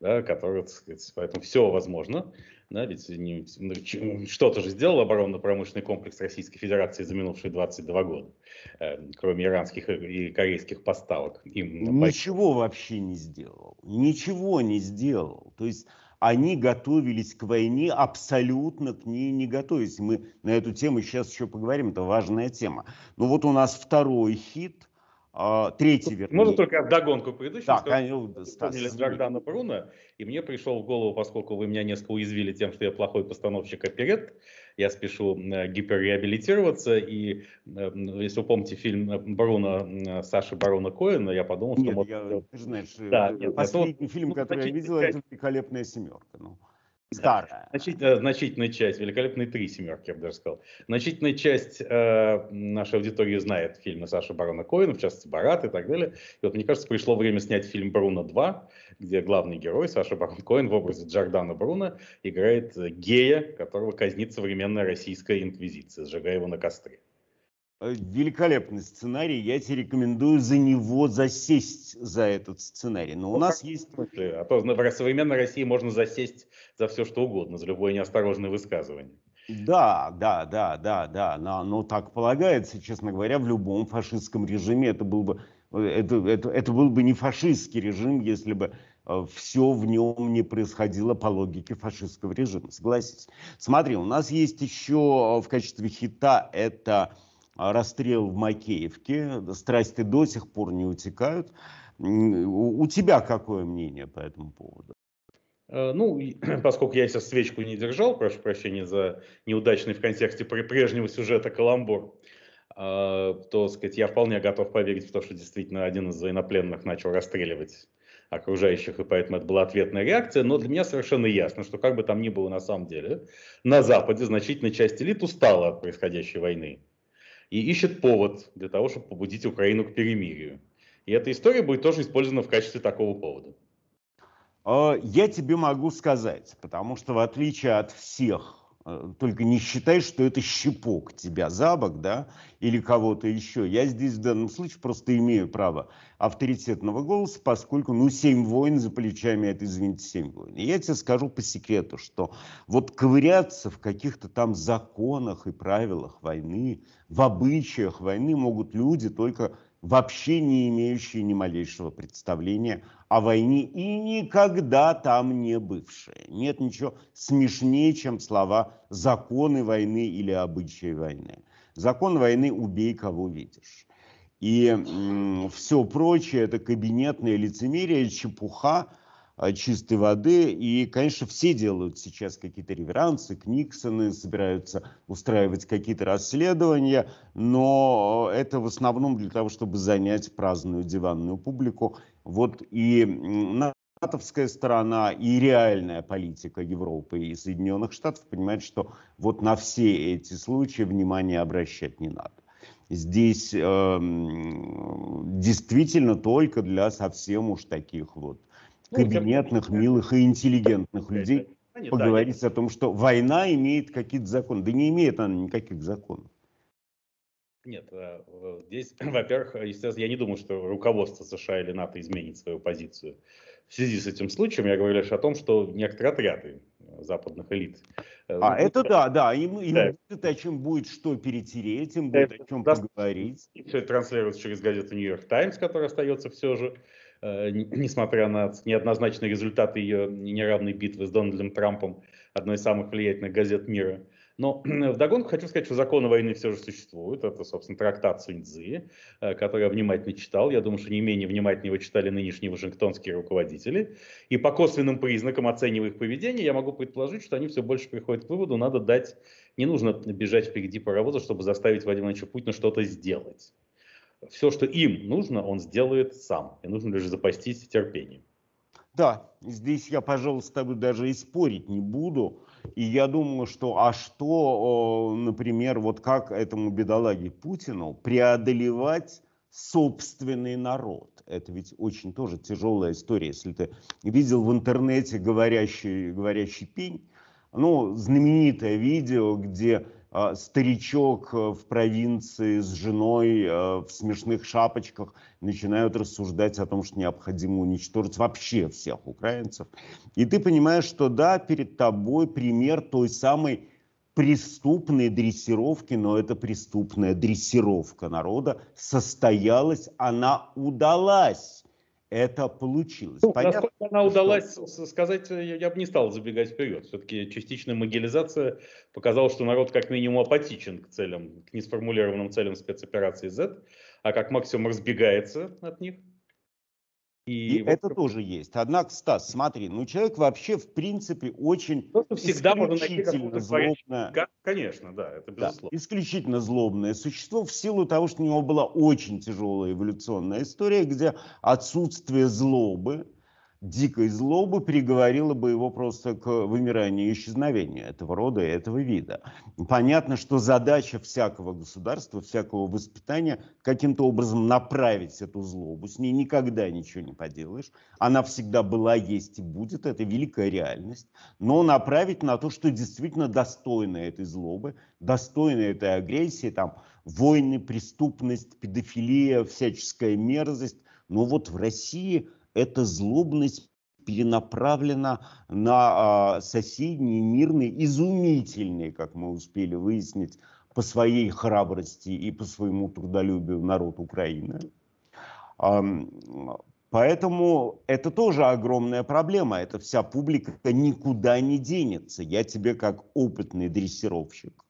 Speaker 2: да, которые, поэтому все возможно. Да, ведь ну, что-то же сделал оборонно-промышленный комплекс Российской Федерации за минувшие 22 года, э, кроме иранских и корейских поставок. Им...
Speaker 1: Ничего вообще не сделал. Ничего не сделал. То есть они готовились к войне, абсолютно к ней не готовились. Мы на эту тему сейчас еще поговорим, это важная тема. Но вот у нас второй хит, а, третий ну, вернее. Можно только догонку предыдущему да, сказать, конечно, ну, вспомнили
Speaker 2: да, и мне пришел в голову, поскольку вы меня несколько уязвили тем, что я плохой постановщик оперет, я спешу гиперреабилитироваться, и ну, если вы помните фильм э, Барона, Саши Барона Коэна, я подумал, что... Нет, может... я, ты знаешь, да, э, нет, последний это... фильм, который ну, я видел,
Speaker 1: это «Великолепная семерка». Ну.
Speaker 2: Старая. Значительная, э, значительная часть, великолепные три семерки, я бы даже сказал. Значительная часть э, нашей аудитории знает фильмы Саши Барона Коина, в частности Барат и так далее. И вот мне кажется, пришло время снять фильм «Бруно 2», где главный герой Саша Барон Коин в образе Джордана Бруно играет э, гея, которого казнит современная российская инквизиция, сжигая его на костре.
Speaker 1: Э, великолепный сценарий. Я тебе рекомендую за него засесть за этот сценарий. Но у ну, нас
Speaker 2: есть... Э, а то в современной России можно засесть за все что угодно, за любое неосторожное высказывание.
Speaker 1: Да, да, да, да, да. Но, но так полагается, честно говоря, в любом фашистском режиме это был бы э, это, это, это был бы не фашистский режим, если бы все в нем не происходило по логике фашистского режима. Согласитесь. Смотри, у нас есть еще в качестве хита это а расстрел в Макеевке, страсти до сих пор не утекают. У тебя какое мнение по этому поводу?
Speaker 2: Э, ну, поскольку я сейчас свечку не держал, прошу прощения за неудачный в контексте прежнего сюжета каламбур, э, то, сказать, я вполне готов поверить в то, что действительно один из военнопленных начал расстреливать окружающих, и поэтому это была ответная реакция. Но для меня совершенно ясно, что как бы там ни было на самом деле, на Западе значительная часть элит устала от происходящей войны и ищет повод для того, чтобы побудить Украину к перемирию. И эта история будет тоже
Speaker 1: использована в качестве такого повода. А, я тебе могу сказать, потому что в отличие от всех Э, только не считай, что это щепок тебя за бок, да, или кого-то еще. Я здесь в данном случае просто имею право авторитетного голоса, поскольку, ну, семь войн за плечами, это, извините, семь войн. И я тебе скажу по секрету, что вот ковыряться в каких-то там законах и правилах войны, в обычаях войны могут люди только вообще не имеющие ни малейшего представления о войне и никогда там не бывшие. Нет ничего смешнее, чем слова «законы войны» или «обычаи войны». Закон войны – убей, кого видишь. И все прочее – это кабинетное лицемерие, чепуха – Э, чистой воды. И, конечно, все делают сейчас какие-то реверансы, Книксоны собираются устраивать какие-то расследования, но э, это в основном для того, чтобы занять праздную диванную публику. Вот и натовская сторона и реальная политика Европы и Соединенных Штатов понимают, что вот на все эти случаи внимание обращать не надо здесь э, действительно только для совсем уж таких вот ну, кабинетных, милых и интеллигентных людей поговорить о том, что война имеет какие-то законы. Да не имеет она никаких законов.
Speaker 2: Нет, э, здесь, во-первых, естественно, я не думаю, что руководство США или НАТО изменит свою позицию. В связи с этим случаем я говорю лишь о том, что некоторые отряды э, западных элит. Э, а, ну, это да, да, им, им да.
Speaker 1: будет о чем будет что перетереть, им будет это о чем
Speaker 2: поговорить. И Все это транслируется через газету «Нью-Йорк Таймс», которая остается все же Э, несмотря на неоднозначные результаты ее неравной битвы с Дональдом Трампом, одной из самых влиятельных газет мира. Но вдогонку хочу сказать, что законы войны все же существуют. Это, собственно, трактат Суньцзы, э, который я внимательно читал. Я думаю, что не менее внимательно его читали нынешние вашингтонские руководители. И по косвенным признакам, оценивая их поведение, я могу предположить, что они все больше приходят к выводу, надо дать, не нужно бежать впереди паровоза, чтобы заставить Владимира Владимировича Путина что-то сделать все, что им нужно, он сделает сам. И нужно лишь запастись терпением.
Speaker 1: Да, здесь я, пожалуй, с тобой даже и спорить не буду. И я думаю, что а что, например, вот как этому бедолаге Путину преодолевать собственный народ. Это ведь очень тоже тяжелая история. Если ты видел в интернете говорящий, говорящий пень, ну, знаменитое видео, где Э, старичок э, в провинции с женой э, в смешных шапочках начинают рассуждать о том, что необходимо уничтожить вообще всех украинцев. И ты понимаешь, что да, перед тобой пример той самой преступной дрессировки, но эта преступная дрессировка народа состоялась, она удалась это получилось. Ну, Понятно, насколько она удалась,
Speaker 2: что... сказать я, я бы не стал забегать вперед. Все-таки частичная мобилизация показала, что народ как минимум апатичен к целям, к несформулированным целям спецоперации Z, а как максимум разбегается
Speaker 1: от них. И, и вот это тоже есть. Однако, Стас, смотри, ну человек вообще в принципе очень ну, всегда можно найти злобное. Конечно, да, это безусловно. Да, исключительно злобное существо в силу того, что у него была очень тяжелая эволюционная история, где отсутствие злобы дикой злобы приговорила бы его просто к вымиранию и исчезновению этого рода и этого вида. Понятно, что задача всякого государства, всякого воспитания каким-то образом направить эту злобу. С ней никогда ничего не поделаешь. Она всегда была, есть и будет. Это великая реальность. Но направить на то, что действительно достойно этой злобы, достойно этой агрессии, там, войны, преступность, педофилия, всяческая мерзость. Но вот в России – эта злобность перенаправлена на а, соседние мирные, изумительные, как мы успели выяснить, по своей храбрости и по своему трудолюбию народ Украины. Поэтому это тоже огромная проблема. Эта вся публика никуда не денется. Я тебе как опытный дрессировщик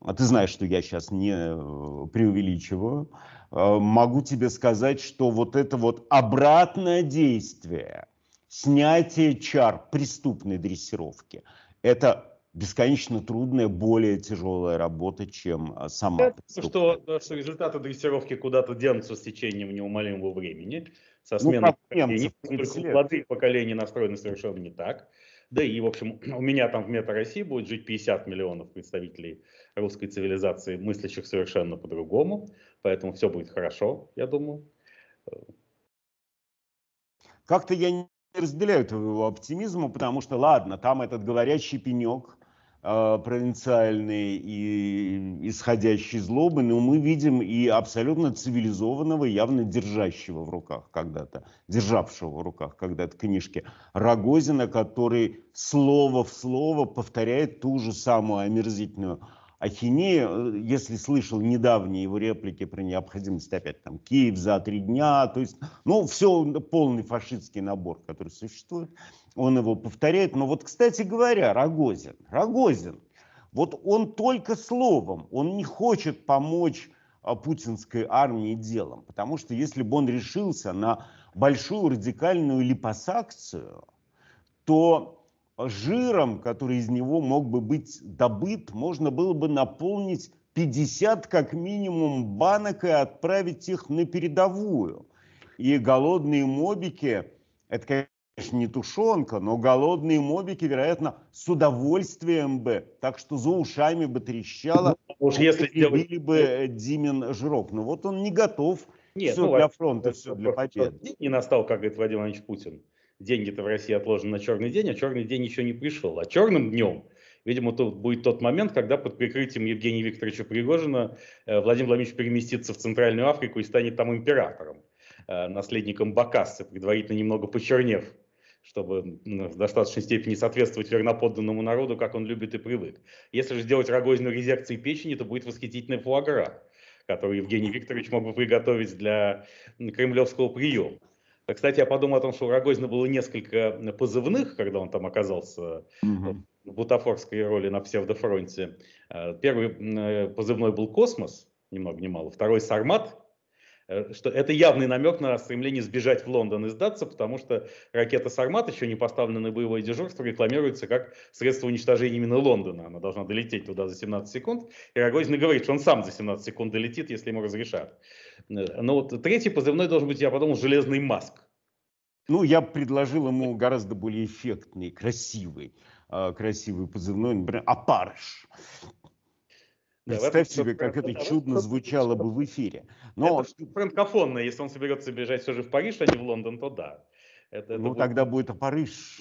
Speaker 1: а ты знаешь, что я сейчас не э, преувеличиваю. А, могу тебе сказать, что вот это вот обратное действие, снятие чар преступной дрессировки, это бесконечно трудная, более тяжелая работа, чем а, сама.
Speaker 2: Что, что результаты дрессировки куда-то денутся с течением неумолимого времени, со ну, сменой ну, поколений, поколения настроены совершенно не так. Да и, в общем, у меня там в Мета России будет жить 50 миллионов представителей русской цивилизации, мыслящих совершенно по-другому. Поэтому все будет хорошо,
Speaker 1: я думаю. Как-то я не разделяю твоего оптимизма, потому что, ладно, там этот говорящий пенек э, провинциальный и исходящий злобы, но мы видим и абсолютно цивилизованного, явно держащего в руках когда-то, державшего в руках когда-то книжки Рогозина, который слово в слово повторяет ту же самую омерзительную ахинею, э, если слышал недавние его реплики про необходимость опять там Киев за три дня, то есть, ну, все полный фашистский набор, который существует, он его повторяет. Но вот, кстати говоря, Рогозин, Рогозин, вот он только словом, он не хочет помочь а, путинской армии делом, потому что если бы он решился на большую радикальную липосакцию, то жиром, который из него мог бы быть добыт, можно было бы наполнить 50 как минимум банок и отправить их на передовую. И голодные мобики, это, конечно, не тушенка, но голодные мобики, вероятно, с удовольствием бы, так что за ушами бы трещало, ну, Уж если делать... бы Димин жирок. Но ну, вот он не готов. Нет, все ну, для фронта, все для победы. Не
Speaker 2: настал, как говорит Владимир Владимирович Путин деньги-то в России отложены на черный день, а черный день еще не пришел. А черным днем, видимо, тут будет тот момент, когда под прикрытием Евгения Викторовича Пригожина э, Владимир Владимирович переместится в Центральную Африку и станет там императором, э, наследником Бакасы, предварительно немного почернев чтобы в достаточной степени соответствовать верноподданному народу, как он любит и привык. Если же сделать рогозину резекции печени, то будет восхитительная фуагра, которую Евгений Викторович мог бы приготовить для кремлевского приема. А, кстати, я подумал о том, что у Рогозина было несколько позывных, когда он там оказался угу. в бутафорской роли на псевдофронте. А, первый э, позывной был «Космос», ни много ни мало. Второй «Сармат», Э, что это явный намек на стремление сбежать в Лондон и сдаться, потому что ракета «Сармат», еще не поставленная на боевое дежурство, рекламируется как средство уничтожения именно Лондона. Она должна долететь туда за 17 секунд. И Рогозин говорит, что он сам за 17 секунд долетит, если ему разрешат. Э, но вот третий позывной должен быть, я подумал, «Железный маск».
Speaker 1: Ну, я предложил ему гораздо более эффектный, красивый э, красивый позывной, например, «Апарыш». Представь себе, как это чудно звучало бы в эфире. Но... Это франкофонно,
Speaker 2: если он соберется бежать все же в Париж, а не в Лондон, то да. Это, это ну, будет... тогда
Speaker 1: будет Париж.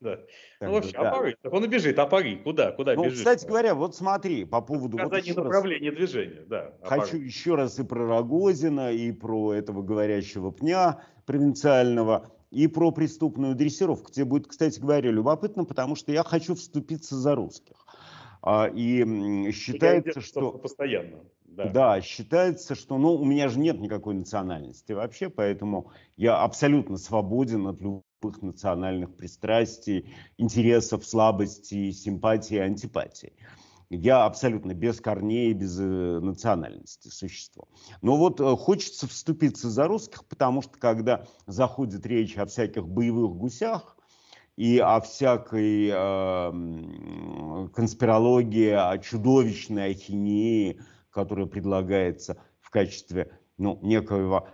Speaker 1: Да. Ну, вообще, а да. а Париж? Так он и бежит, а Париж? Куда? Куда ну, бежит? кстати говоря, вот смотри, по поводу... Указание вот направления раз, движения, да. А хочу еще раз и про Рогозина, и про этого говорящего пня провинциального, и про преступную дрессировку. Тебе будет, кстати говоря, любопытно, потому что я хочу вступиться за русских. А, и считается,
Speaker 2: что... Постоянно.
Speaker 1: Да. да, считается, что ну, у меня же нет никакой национальности вообще, поэтому я абсолютно свободен от любых национальных пристрастий, интересов, слабостей, симпатий антипатий. Я абсолютно без корней, без э, национальности существо. Но вот э, хочется вступиться за русских, потому что когда заходит речь о всяких боевых гусях, и о всякой э, конспирологии, о чудовищной ахинеи, которая предлагается в качестве ну, некоего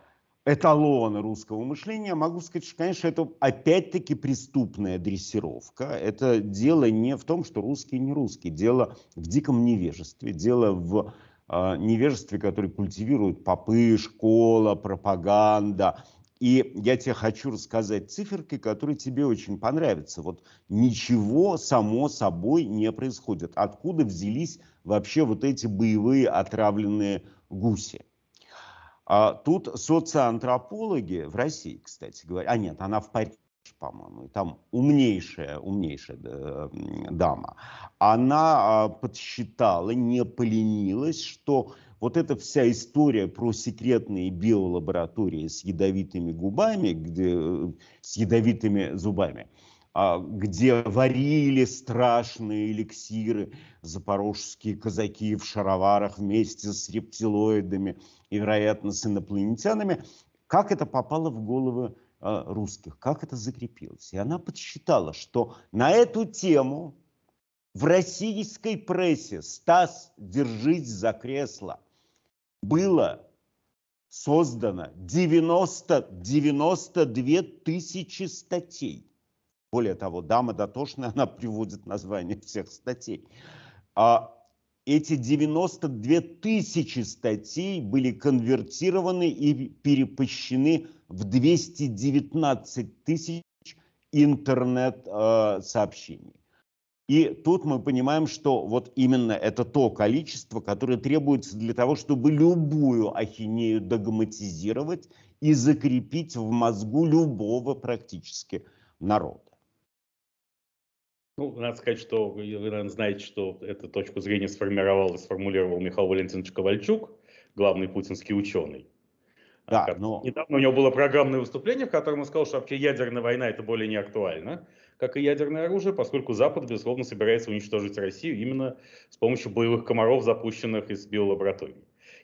Speaker 1: эталона русского мышления, могу сказать, что, конечно, это опять-таки преступная дрессировка. Это дело не в том, что русские не русские, дело в диком невежестве, дело в а, невежестве, которое культивируют попы, школа, пропаганда, и я тебе хочу рассказать циферки, которые тебе очень понравятся. Вот ничего само собой не происходит. Откуда взялись вообще вот эти боевые отравленные гуси? А, тут социоантропологи в России, кстати говоря, а нет, она в Париже, по-моему, там умнейшая, умнейшая дама, она а, подсчитала, не поленилась, что вот эта вся история про секретные биолаборатории с ядовитыми губами, где, э, с ядовитыми зубами, а где варили страшные эликсиры запорожские казаки в шароварах вместе с рептилоидами и, вероятно, с инопланетянами, как это попало в головы э, русских, как это закрепилось. И она подсчитала, что на эту тему в российской прессе «Стас, держись за кресло» было создано 90, 92 тысячи статей. Более того, дама дотошная, она приводит название всех статей. А эти 92 тысячи статей были конвертированы и перепощены в 219 тысяч интернет-сообщений. Э, и тут мы понимаем, что вот именно это то количество, которое требуется для того, чтобы любую ахинею догматизировать и закрепить в мозгу любого практически народа.
Speaker 2: Ну, надо сказать, что вы, наверное, знаете, что эту точку зрения сформировал и сформулировал Михаил Валентинович Ковальчук, главный путинский ученый. Да, но... Недавно у него было программное выступление, в котором он сказал, что вообще ядерная война – это более не актуально как и ядерное оружие, поскольку Запад, безусловно, собирается уничтожить Россию именно с помощью боевых комаров, запущенных из биолабораторий.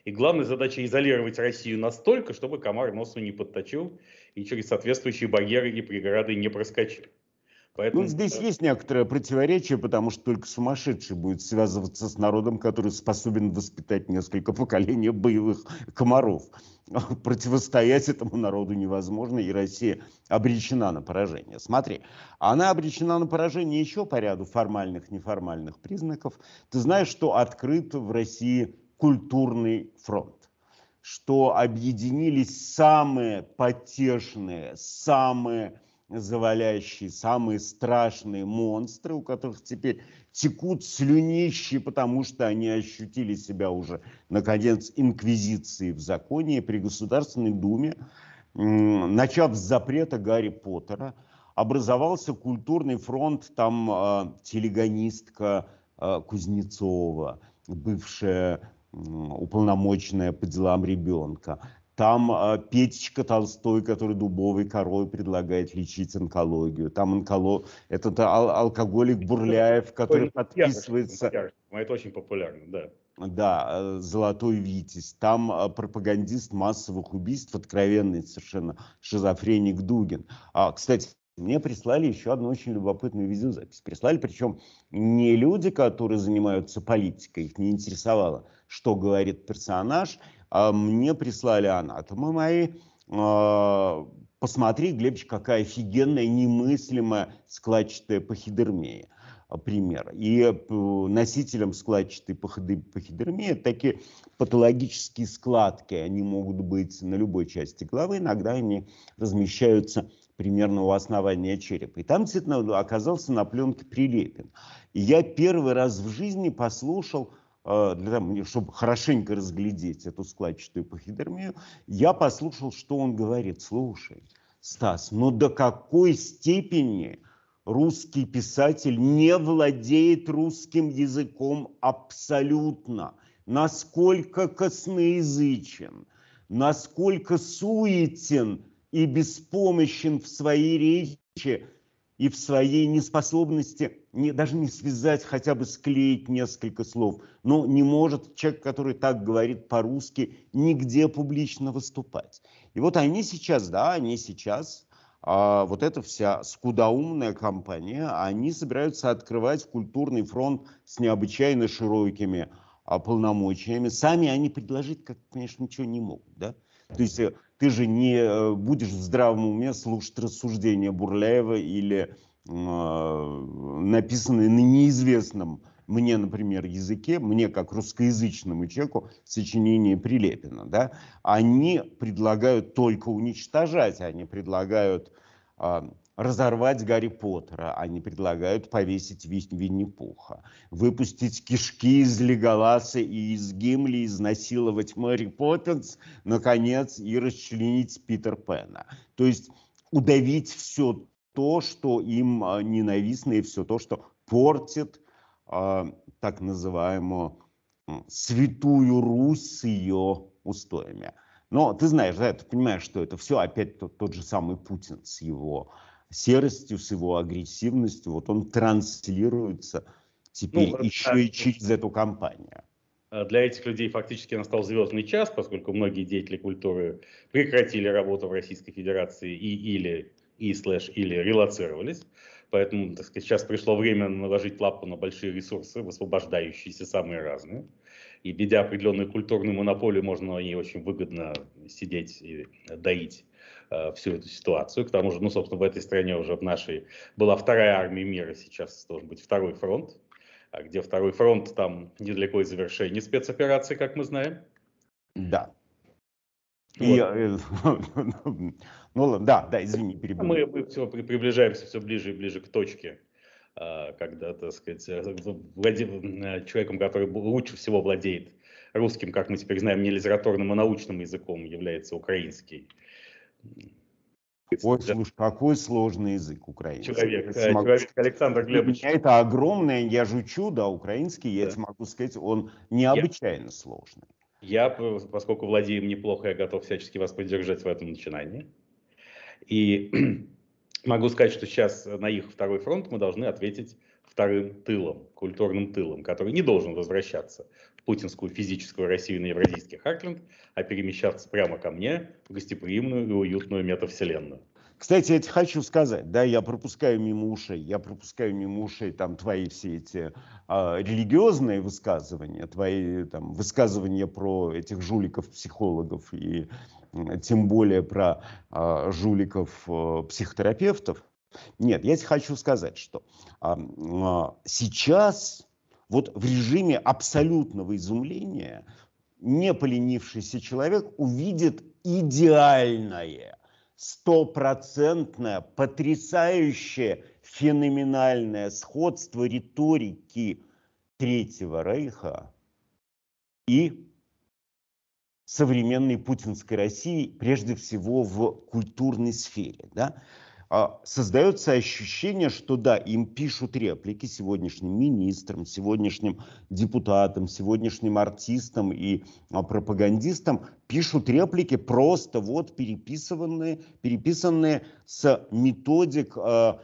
Speaker 2: И главная задача изолировать Россию настолько, чтобы комар носу не подточил и через соответствующие барьеры и преграды не проскочил.
Speaker 1: Поэтому... Ну, здесь есть некоторое противоречие, потому что только сумасшедший будет связываться с народом, который способен воспитать несколько поколений боевых комаров. Противостоять этому народу невозможно, и Россия обречена на поражение. Смотри, она обречена на поражение еще по ряду формальных, неформальных признаков. Ты знаешь, что открыт в России культурный фронт что объединились самые потешные, самые заваляющие самые страшные монстры, у которых теперь текут слюнищи, потому что они ощутили себя уже, наконец, инквизиции в законе и при Государственной Думе, начав с запрета Гарри Поттера, образовался культурный фронт, там а, телегонистка а, Кузнецова, бывшая уполномоченная по делам ребенка, там э, Петечка Толстой, который дубовой корой предлагает лечить онкологию. Там онколо... этот ал- алкоголик Бурляев, который подписывается... Это очень популярно, да. Да, э, «Золотой Витязь». Там э, пропагандист массовых убийств, откровенный совершенно шизофреник Дугин. А, кстати, мне прислали еще одну очень любопытную видеозапись. Прислали, причем не люди, которые занимаются политикой, их не интересовало, что говорит персонаж – а мне прислали анатомы мои. А, посмотри, Глебчик, какая офигенная, немыслимая складчатая пахидермия а, пример. И э, носителям складчатой пахидермии такие патологические складки, они могут быть на любой части головы, иногда они размещаются примерно у основания черепа. И там действительно оказался на пленке Прилепин. И я первый раз в жизни послушал а, для того, чтобы хорошенько разглядеть эту складчатую пахидермию, я послушал, что он говорит. Слушай, Стас, но ну до какой степени русский писатель не владеет русским языком абсолютно? Насколько косноязычен, насколько суетен и беспомощен в своей речи и в своей неспособности не, даже не связать, хотя бы склеить несколько слов. Но не может человек, который так говорит по-русски, нигде публично выступать. И вот они сейчас, да, они сейчас, а, вот эта вся скудоумная компания, они собираются открывать культурный фронт с необычайно широкими а, полномочиями. Сами они предложить, как, конечно, ничего не могут, да. То есть э, ты же не э, будешь в здравом уме слушать рассуждения Бурляева или э, написанные на неизвестном мне, например, языке, мне как русскоязычному человеку сочинение Прилепина, да, они предлагают только уничтожать, они предлагают а, разорвать Гарри Поттера. Они предлагают повесить Винни-Пуха, выпустить кишки из Леголаса и из Гимли, изнасиловать Мэри Поттинс, наконец, и расчленить Питер Пэна. То есть удавить все то, что им а, ненавистно, и все то, что портит э, так называемую святую Русь с ее устоями. Но ты знаешь, да, ты понимаешь, что это все опять тот, тот же самый Путин с его серостью, с его агрессивностью, вот он транслируется теперь ну, еще да, и через эту кампанию.
Speaker 2: А для этих людей фактически настал звездный час, поскольку многие деятели культуры прекратили работу в Российской Федерации и или и слэш или релацировались. Поэтому, так сказать, сейчас пришло время наложить лапу на большие ресурсы, высвобождающиеся самые разные. И ведя определенную культурную монополию, можно на очень выгодно сидеть и доить Э, всю эту ситуацию. К тому же, ну, собственно, в этой стране уже в нашей была вторая армия мира, сейчас должен быть второй фронт, а где второй фронт, там недалеко и завершение спецоперации, как мы знаем.
Speaker 1: Да. Ну и, вот. Э, ну да, да, извини, перебил. Мы, мы
Speaker 2: все приближаемся все ближе и ближе к точке, э, когда, так сказать, владе... человеком, который лучше всего владеет русским, как мы теперь знаем, не литературным, а научным языком является украинский
Speaker 1: какой, слушай, какой сложный язык украинский. Человек, смогу... человек
Speaker 2: Александр Глебович. Для меня это огромное,
Speaker 1: я жучу, да, украинский, да. я смогу сказать, он необычайно я, сложный.
Speaker 2: Я, поскольку владею неплохо, я готов всячески вас поддержать в этом начинании. И могу сказать, что сейчас на их второй фронт мы должны ответить вторым тылом, культурным тылом, который не должен возвращаться путинскую физическую Россию на Евразийский Хартленд, а перемещаться прямо ко мне в гостеприимную и уютную метавселенную.
Speaker 1: Кстати, я тебе хочу сказать, да, я пропускаю мимо ушей, я пропускаю мимо ушей там твои все эти а, религиозные высказывания, твои там высказывания про этих жуликов-психологов и тем более про а, жуликов-психотерапевтов. Э, Нет, я тебе хочу сказать, что а, а, сейчас вот в режиме абсолютного изумления не поленившийся человек увидит идеальное, стопроцентное, потрясающее, феноменальное сходство риторики Третьего Рейха и современной путинской России, прежде всего в культурной сфере. Да? А, создается ощущение, что да, им пишут реплики сегодняшним министрам, сегодняшним депутатам, сегодняшним артистам и а, пропагандистам, пишут реплики просто вот переписанные, переписанные с методик а,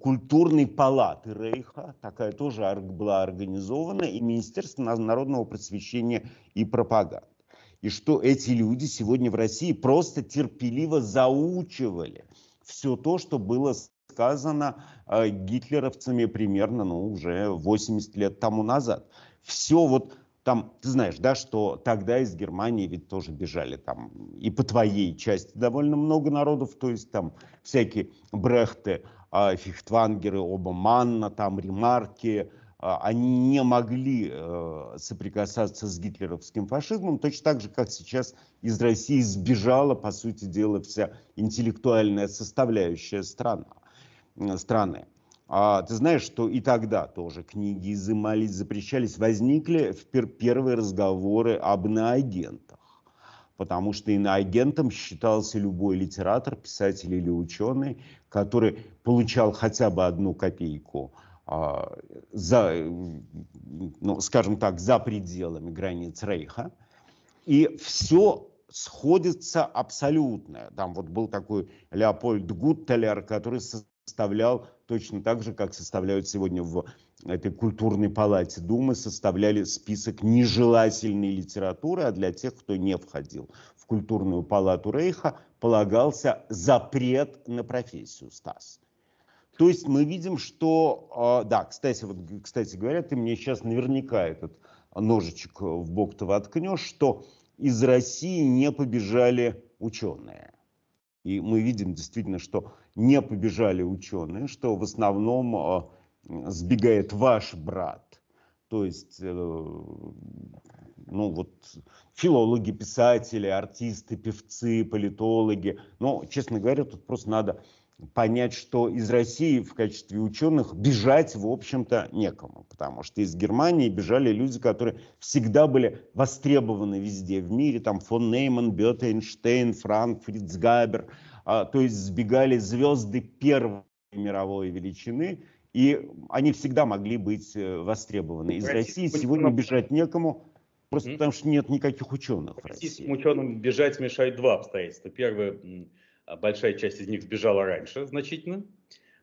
Speaker 1: культурной палаты Рейха, такая тоже была организована, и Министерство народного просвещения и пропаганды. И что эти люди сегодня в России просто терпеливо заучивали все то, что было сказано э, гитлеровцами примерно, ну, уже 80 лет тому назад. Все вот там, ты знаешь, да, что тогда из Германии ведь тоже бежали там и по твоей части довольно много народов, то есть там всякие Брехты, э, Фихтвангеры, Оба Манна, там Ремарки, а, они не могли э, соприкасаться с гитлеровским фашизмом, точно так же, как сейчас из России сбежала, по сути дела, вся интеллектуальная составляющая страна, страны. А ты знаешь, что и тогда тоже книги изымались, запрещались, возникли первые разговоры об иноагентах, потому что иноагентом считался любой литератор, писатель или ученый, который получал хотя бы одну копейку – а, за, э, ну, скажем так, за пределами границ Рейха. И все сходится абсолютно. Там вот был такой Леопольд Гуттелер, который составлял точно так же, как составляют сегодня в этой культурной палате Думы, составляли список нежелательной литературы, а для тех, кто не входил в культурную палату Рейха, полагался запрет на профессию Стас. То есть мы видим, что, а, да, кстати, вот, кстати говоря, ты мне сейчас наверняка этот ножичек э, в бок-то воткнешь, что из России не побежали ученые. И мы видим действительно, что не побежали ученые, что в основном а, сбегает ваш брат. То есть, э, ну вот, филологи, писатели, артисты, певцы, политологи. Но, честно говоря, тут просто надо понять, что из России в качестве ученых бежать, в общем-то, некому. Потому что из Германии бежали люди, которые всегда были востребованы везде в мире. Там фон Нейман, Бёте, Эйнштейн, Франк, Фриц Габер. А, то есть сбегали звезды первой мировой величины. И они всегда могли быть э, востребованы. Из России сегодня бежать некому, просто потому что нет никаких ученых в России.
Speaker 2: Российским ученым бежать мешают два обстоятельства. Первое – а большая часть из них сбежала раньше значительно.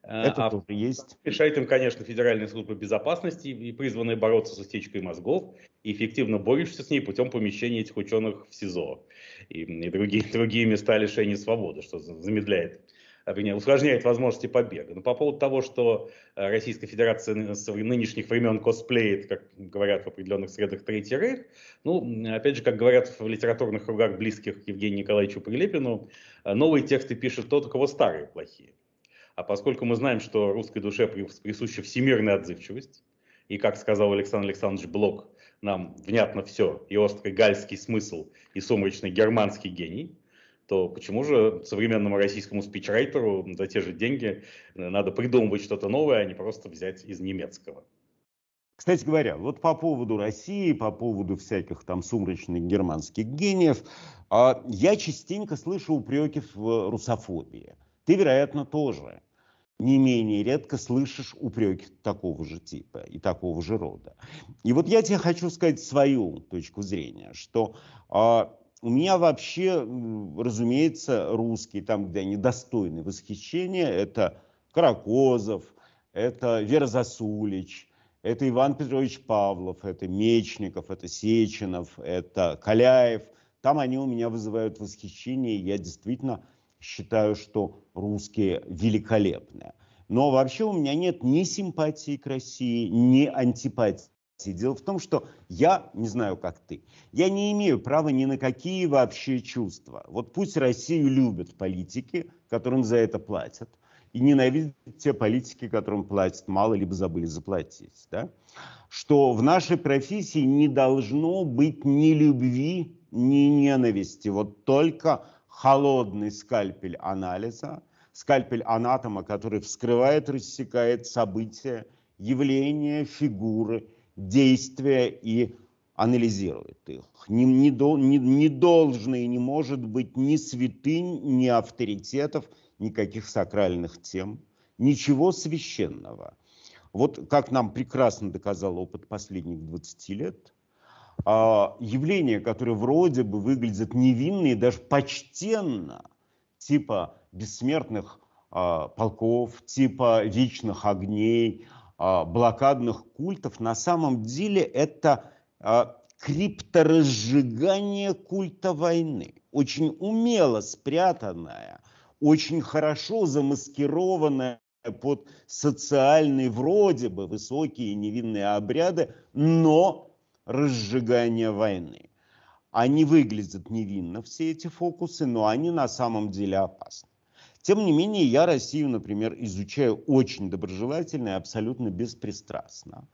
Speaker 2: А, Это а тоже есть. Мешает им, конечно, Федеральная служба безопасности и призванная бороться с утечкой мозгов. И эффективно борешься с ней путем помещения этих ученых в СИЗО и, и другие, другие места лишения свободы, что замедляет обвинения, усложняет возможности побега. Но по поводу того, что э, Российская Федерация с нынешних времен косплеит, как говорят в определенных средах, Третий Рейх, ну, опять же, как говорят в литературных кругах близких к Евгению Николаевичу Прилепину, э, новые тексты пишут тот, у кого старые плохие. А поскольку мы знаем, что русской душе присуща всемирная отзывчивость, и, как сказал Александр Александрович Блок, нам внятно все, и острый гальский смысл, и сумрачный германский гений, то почему же современному российскому спичрайтеру за те же деньги надо придумывать что-то новое, а не просто взять из немецкого?
Speaker 1: Кстати говоря, вот по поводу России, по поводу всяких там сумрачных германских гениев, а, я частенько слышу упреки в русофобии. Ты, вероятно, тоже не менее редко слышишь упреки такого же типа и такого же рода. И вот я тебе хочу сказать свою точку зрения, что а, у меня вообще, разумеется, русские, там, где они достойны восхищения, это Каракозов, это Вера Засулич, это Иван Петрович Павлов, это Мечников, это Сеченов, это Каляев. Там они у меня вызывают восхищение, и я действительно считаю, что русские великолепные. Но вообще у меня нет ни симпатии к России, ни антипатии Дело в том, что я не знаю, как ты. Я не имею права ни на какие вообще чувства. Вот пусть Россию любят политики, которым за это платят, и ненавидят те политики, которым платят мало, либо забыли заплатить. Да? Что в нашей профессии не должно быть ни любви, ни ненависти. Вот только холодный скальпель анализа, скальпель анатома, который вскрывает, рассекает события, явления, фигуры – действия и анализирует их. Не, не, дол, не, не должно и не может быть ни святынь, ни авторитетов, никаких сакральных тем, ничего священного. Вот как нам прекрасно доказал опыт последних 20 лет, а, явления которые вроде бы выглядят невинно и даже почтенно, типа бессмертных а, полков, типа вечных огней, а, блокадных культов. На самом деле это а, крипторазжигание культа войны, очень умело спрятанное, очень хорошо замаскированное под социальные вроде бы высокие невинные обряды, но разжигание войны. Они выглядят невинно, все эти фокусы, но они на самом деле опасны. Тем не менее, я Россию, например, изучаю очень доброжелательно и абсолютно беспристрастно.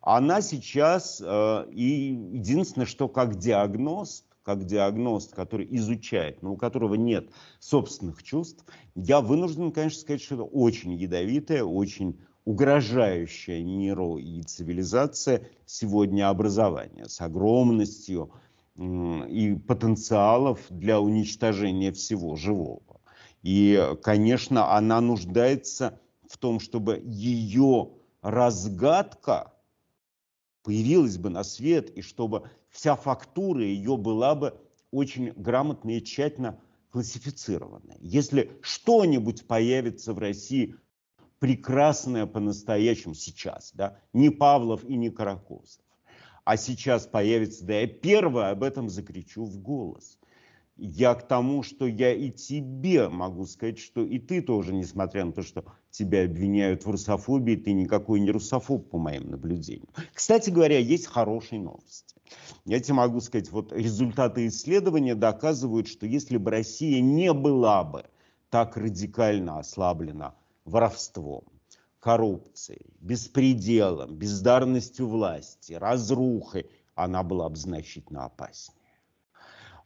Speaker 1: Она сейчас, э, и единственное, что как диагноз, как диагност, который изучает, но у которого нет собственных чувств, я вынужден, конечно, сказать, что это очень ядовитая, очень угрожающая миру и цивилизации сегодня образование с огромностью и потенциалов для уничтожения всего живого. И, конечно, она нуждается в том, чтобы ее разгадка появилась бы на свет, и чтобы вся фактура ее была бы очень грамотно и тщательно классифицирована. Если что-нибудь появится в России прекрасное по-настоящему сейчас, да, не Павлов и не Каракосов, а сейчас появится, да я первое об этом закричу в голос – я к тому, что я и тебе могу сказать, что и ты тоже, несмотря на то, что тебя обвиняют в русофобии, ты никакой не русофоб, по моим наблюдениям. Кстати говоря, есть хорошие новости. Я тебе могу сказать, вот результаты исследования доказывают, что если бы Россия не была бы так радикально ослаблена воровством, коррупцией, беспределом, бездарностью власти, разрухой, она была бы значительно опаснее.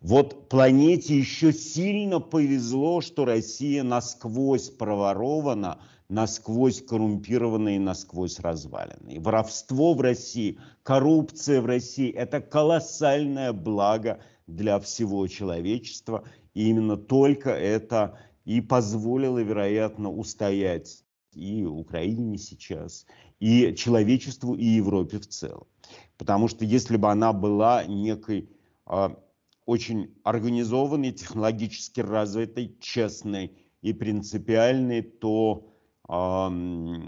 Speaker 1: Вот планете еще сильно повезло, что Россия насквозь проворована, насквозь коррумпирована и насквозь развалена. И воровство в России, коррупция в России – это колоссальное благо для всего человечества. И именно только это и позволило, вероятно, устоять и Украине сейчас, и человечеству, и Европе в целом. Потому что если бы она была некой а, очень организованной, технологически развитой, честной и принципиальной, то она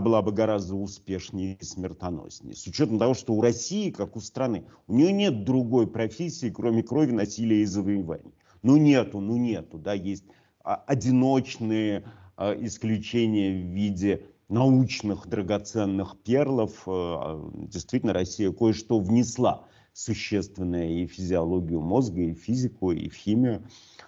Speaker 1: была бы гораздо успешнее и смертоноснее. С учетом того, что у России, как у страны, у нее нет другой профессии, кроме крови, насилия и завоеваний. Ну нету, ну нету, да, есть а, одиночные а, исключения в виде научных драгоценных перлов. Э, а, действительно, Россия кое-что внесла существенная и физиологию мозга, и физику, и в химию.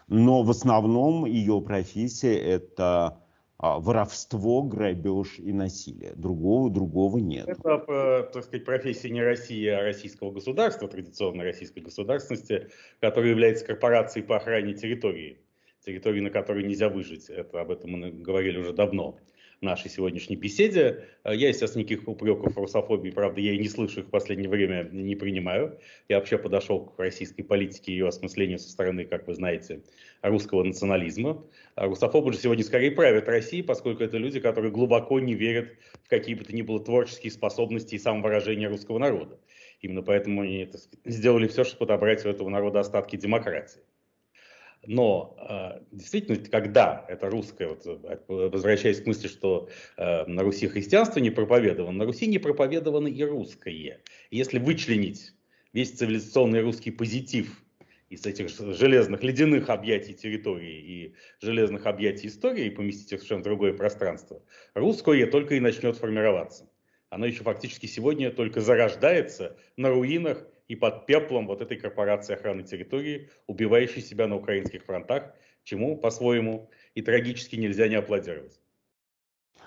Speaker 1: Но в основном ее профессия – это а, воровство, грабеж и насилие. Другого, другого нет.
Speaker 2: Это, э, так сказать, профессия не России, а российского государства, традиционной российской государственности, которая является корпорацией по охране территории территории, на которой нельзя выжить. Это об этом мы говорили уже давно нашей сегодняшней беседе. Э, я, естественно, никаких упреков в русофобии, правда, я и не слышу их в последнее время, не принимаю. Я вообще подошел к российской политике и ее осмыслению со стороны, как вы знаете, русского национализма. А русофобы же сегодня скорее правят Россией, поскольку это люди, которые глубоко не верят в какие бы то ни было творческие способности и самовыражение русского народа. Именно поэтому они это сделали все, чтобы отобрать у этого народа остатки демократии. Но а, действительно, когда это русское, вот, э, возвращаясь к мысли, что э, на Руси христианство не проповедовано, на Руси не проповедовано и русское. Если вычленить весь цивилизационный русский позитив из этих железных, ледяных объятий территории и железных объятий истории и поместить их в совершенно другое пространство, русское только и начнет формироваться. Оно еще фактически сегодня только зарождается на руинах и под пеплом вот этой корпорации охраны территории, убивающей себя на украинских фронтах, чему, по-своему, и трагически нельзя не аплодировать.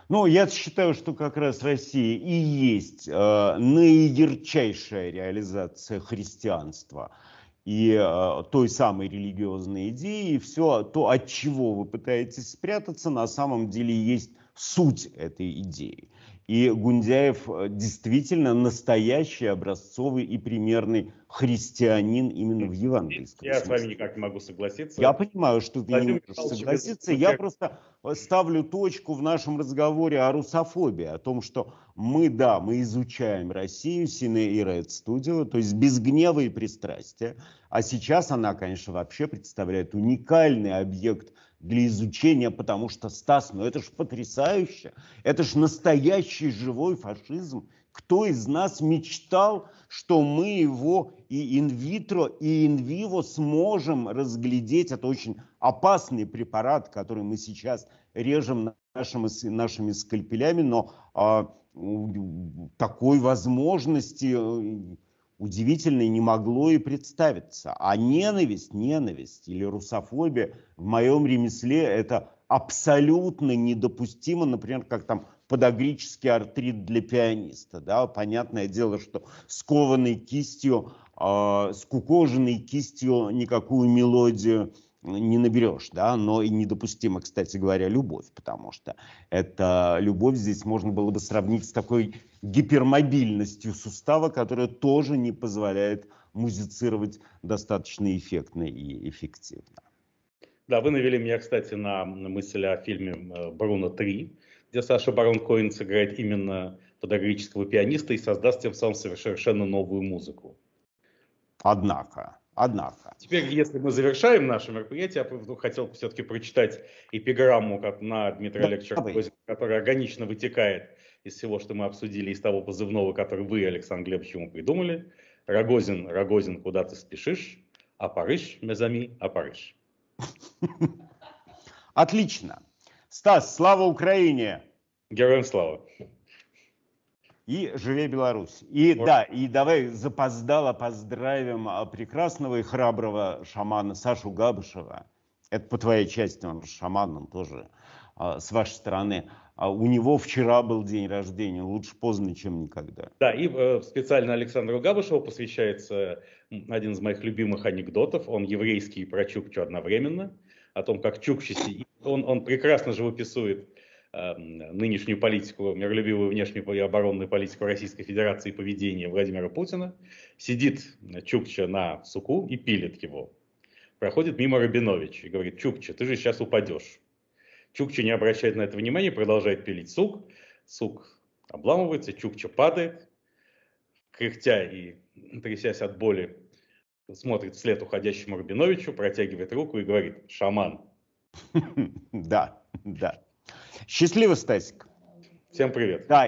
Speaker 1: Ну, я считаю, что как раз Россия и есть э, наиярчайшая реализация христианства и э, той самой религиозной идеи, и все то, от чего вы пытаетесь спрятаться, на самом деле есть суть этой идеи. И Гундяев э, действительно настоящий образцовый и примерный христианин именно в евангельском
Speaker 2: Я смысле. с вами никак не могу согласиться. Я
Speaker 1: понимаю, что ты Владимир не можешь Михайлович, согласиться. Я просто э, ставлю точку в нашем разговоре о русофобии, о том, что мы, да, мы изучаем Россию, Сине и Red Studio, то есть без гнева и пристрастия. А сейчас она, конечно, вообще представляет уникальный объект – для изучения, потому что, Стас, ну это ж потрясающе, это ж настоящий живой фашизм. Кто из нас мечтал, что мы его и инвитро, и инвиво сможем разглядеть? Это очень опасный препарат, который мы сейчас режем нашими, нашими скальпелями, но а, такой возможности э, удивительной не могло и представиться. А ненависть, ненависть или русофобия в моем ремесле это абсолютно недопустимо, например, как там подагрический артрит для пианиста. Да? Понятное дело, что скованной кистью, э, скукоженной кистью никакую мелодию не наберешь, да, но и недопустимо, кстати говоря, любовь, потому что эта любовь здесь можно было бы сравнить с такой гипермобильностью сустава, которая тоже не позволяет музицировать достаточно эффектно и эффективно.
Speaker 2: Да, вы навели меня, кстати, на мысль о фильме э, «Бруно 3», где Саша Барон Коэн сыграет именно подогреческого пианиста и создаст тем самым совершенно новую музыку. Однако, однако. Теперь, если мы завершаем наше мероприятие, я хотел бы все-таки прочитать эпиграмму как на Дмитрия да, Олеговича, которая органично вытекает из всего, что мы обсудили, из того позывного, который вы, Александр Глебович, ему придумали. Рогозин, Рогозин, куда ты спешишь? А Париж, мезами, а Париж.
Speaker 1: Отлично. Стас, слава Украине! Героям слава! И живе Беларусь. И вот. да, и давай запоздало поздравим а, прекрасного и храброго шамана Сашу Габышева. Это по твоей части, он шаманом тоже а, с вашей стороны а у него вчера был день рождения, лучше поздно, чем никогда.
Speaker 2: Да, и э, специально Александру Габышеву посвящается один из моих любимых анекдотов, он еврейский и про Чукчу одновременно, о том, как Чукчи сидит, он, он прекрасно живописует э, нынешнюю политику, миролюбивую внешнюю и оборонную политику Российской Федерации и поведение Владимира Путина. Сидит Чукча на суку и пилит его. Проходит мимо Рабинович и говорит, Чукча, ты же сейчас упадешь. Чукча не обращает на это внимания, продолжает пилить сук. Сук обламывается, Чукча падает, кряхтя и трясясь от боли, смотрит вслед уходящему Рубиновичу, протягивает руку и говорит «Шаман». Да,
Speaker 1: да. Счастливо, Стасик. Всем привет. Да.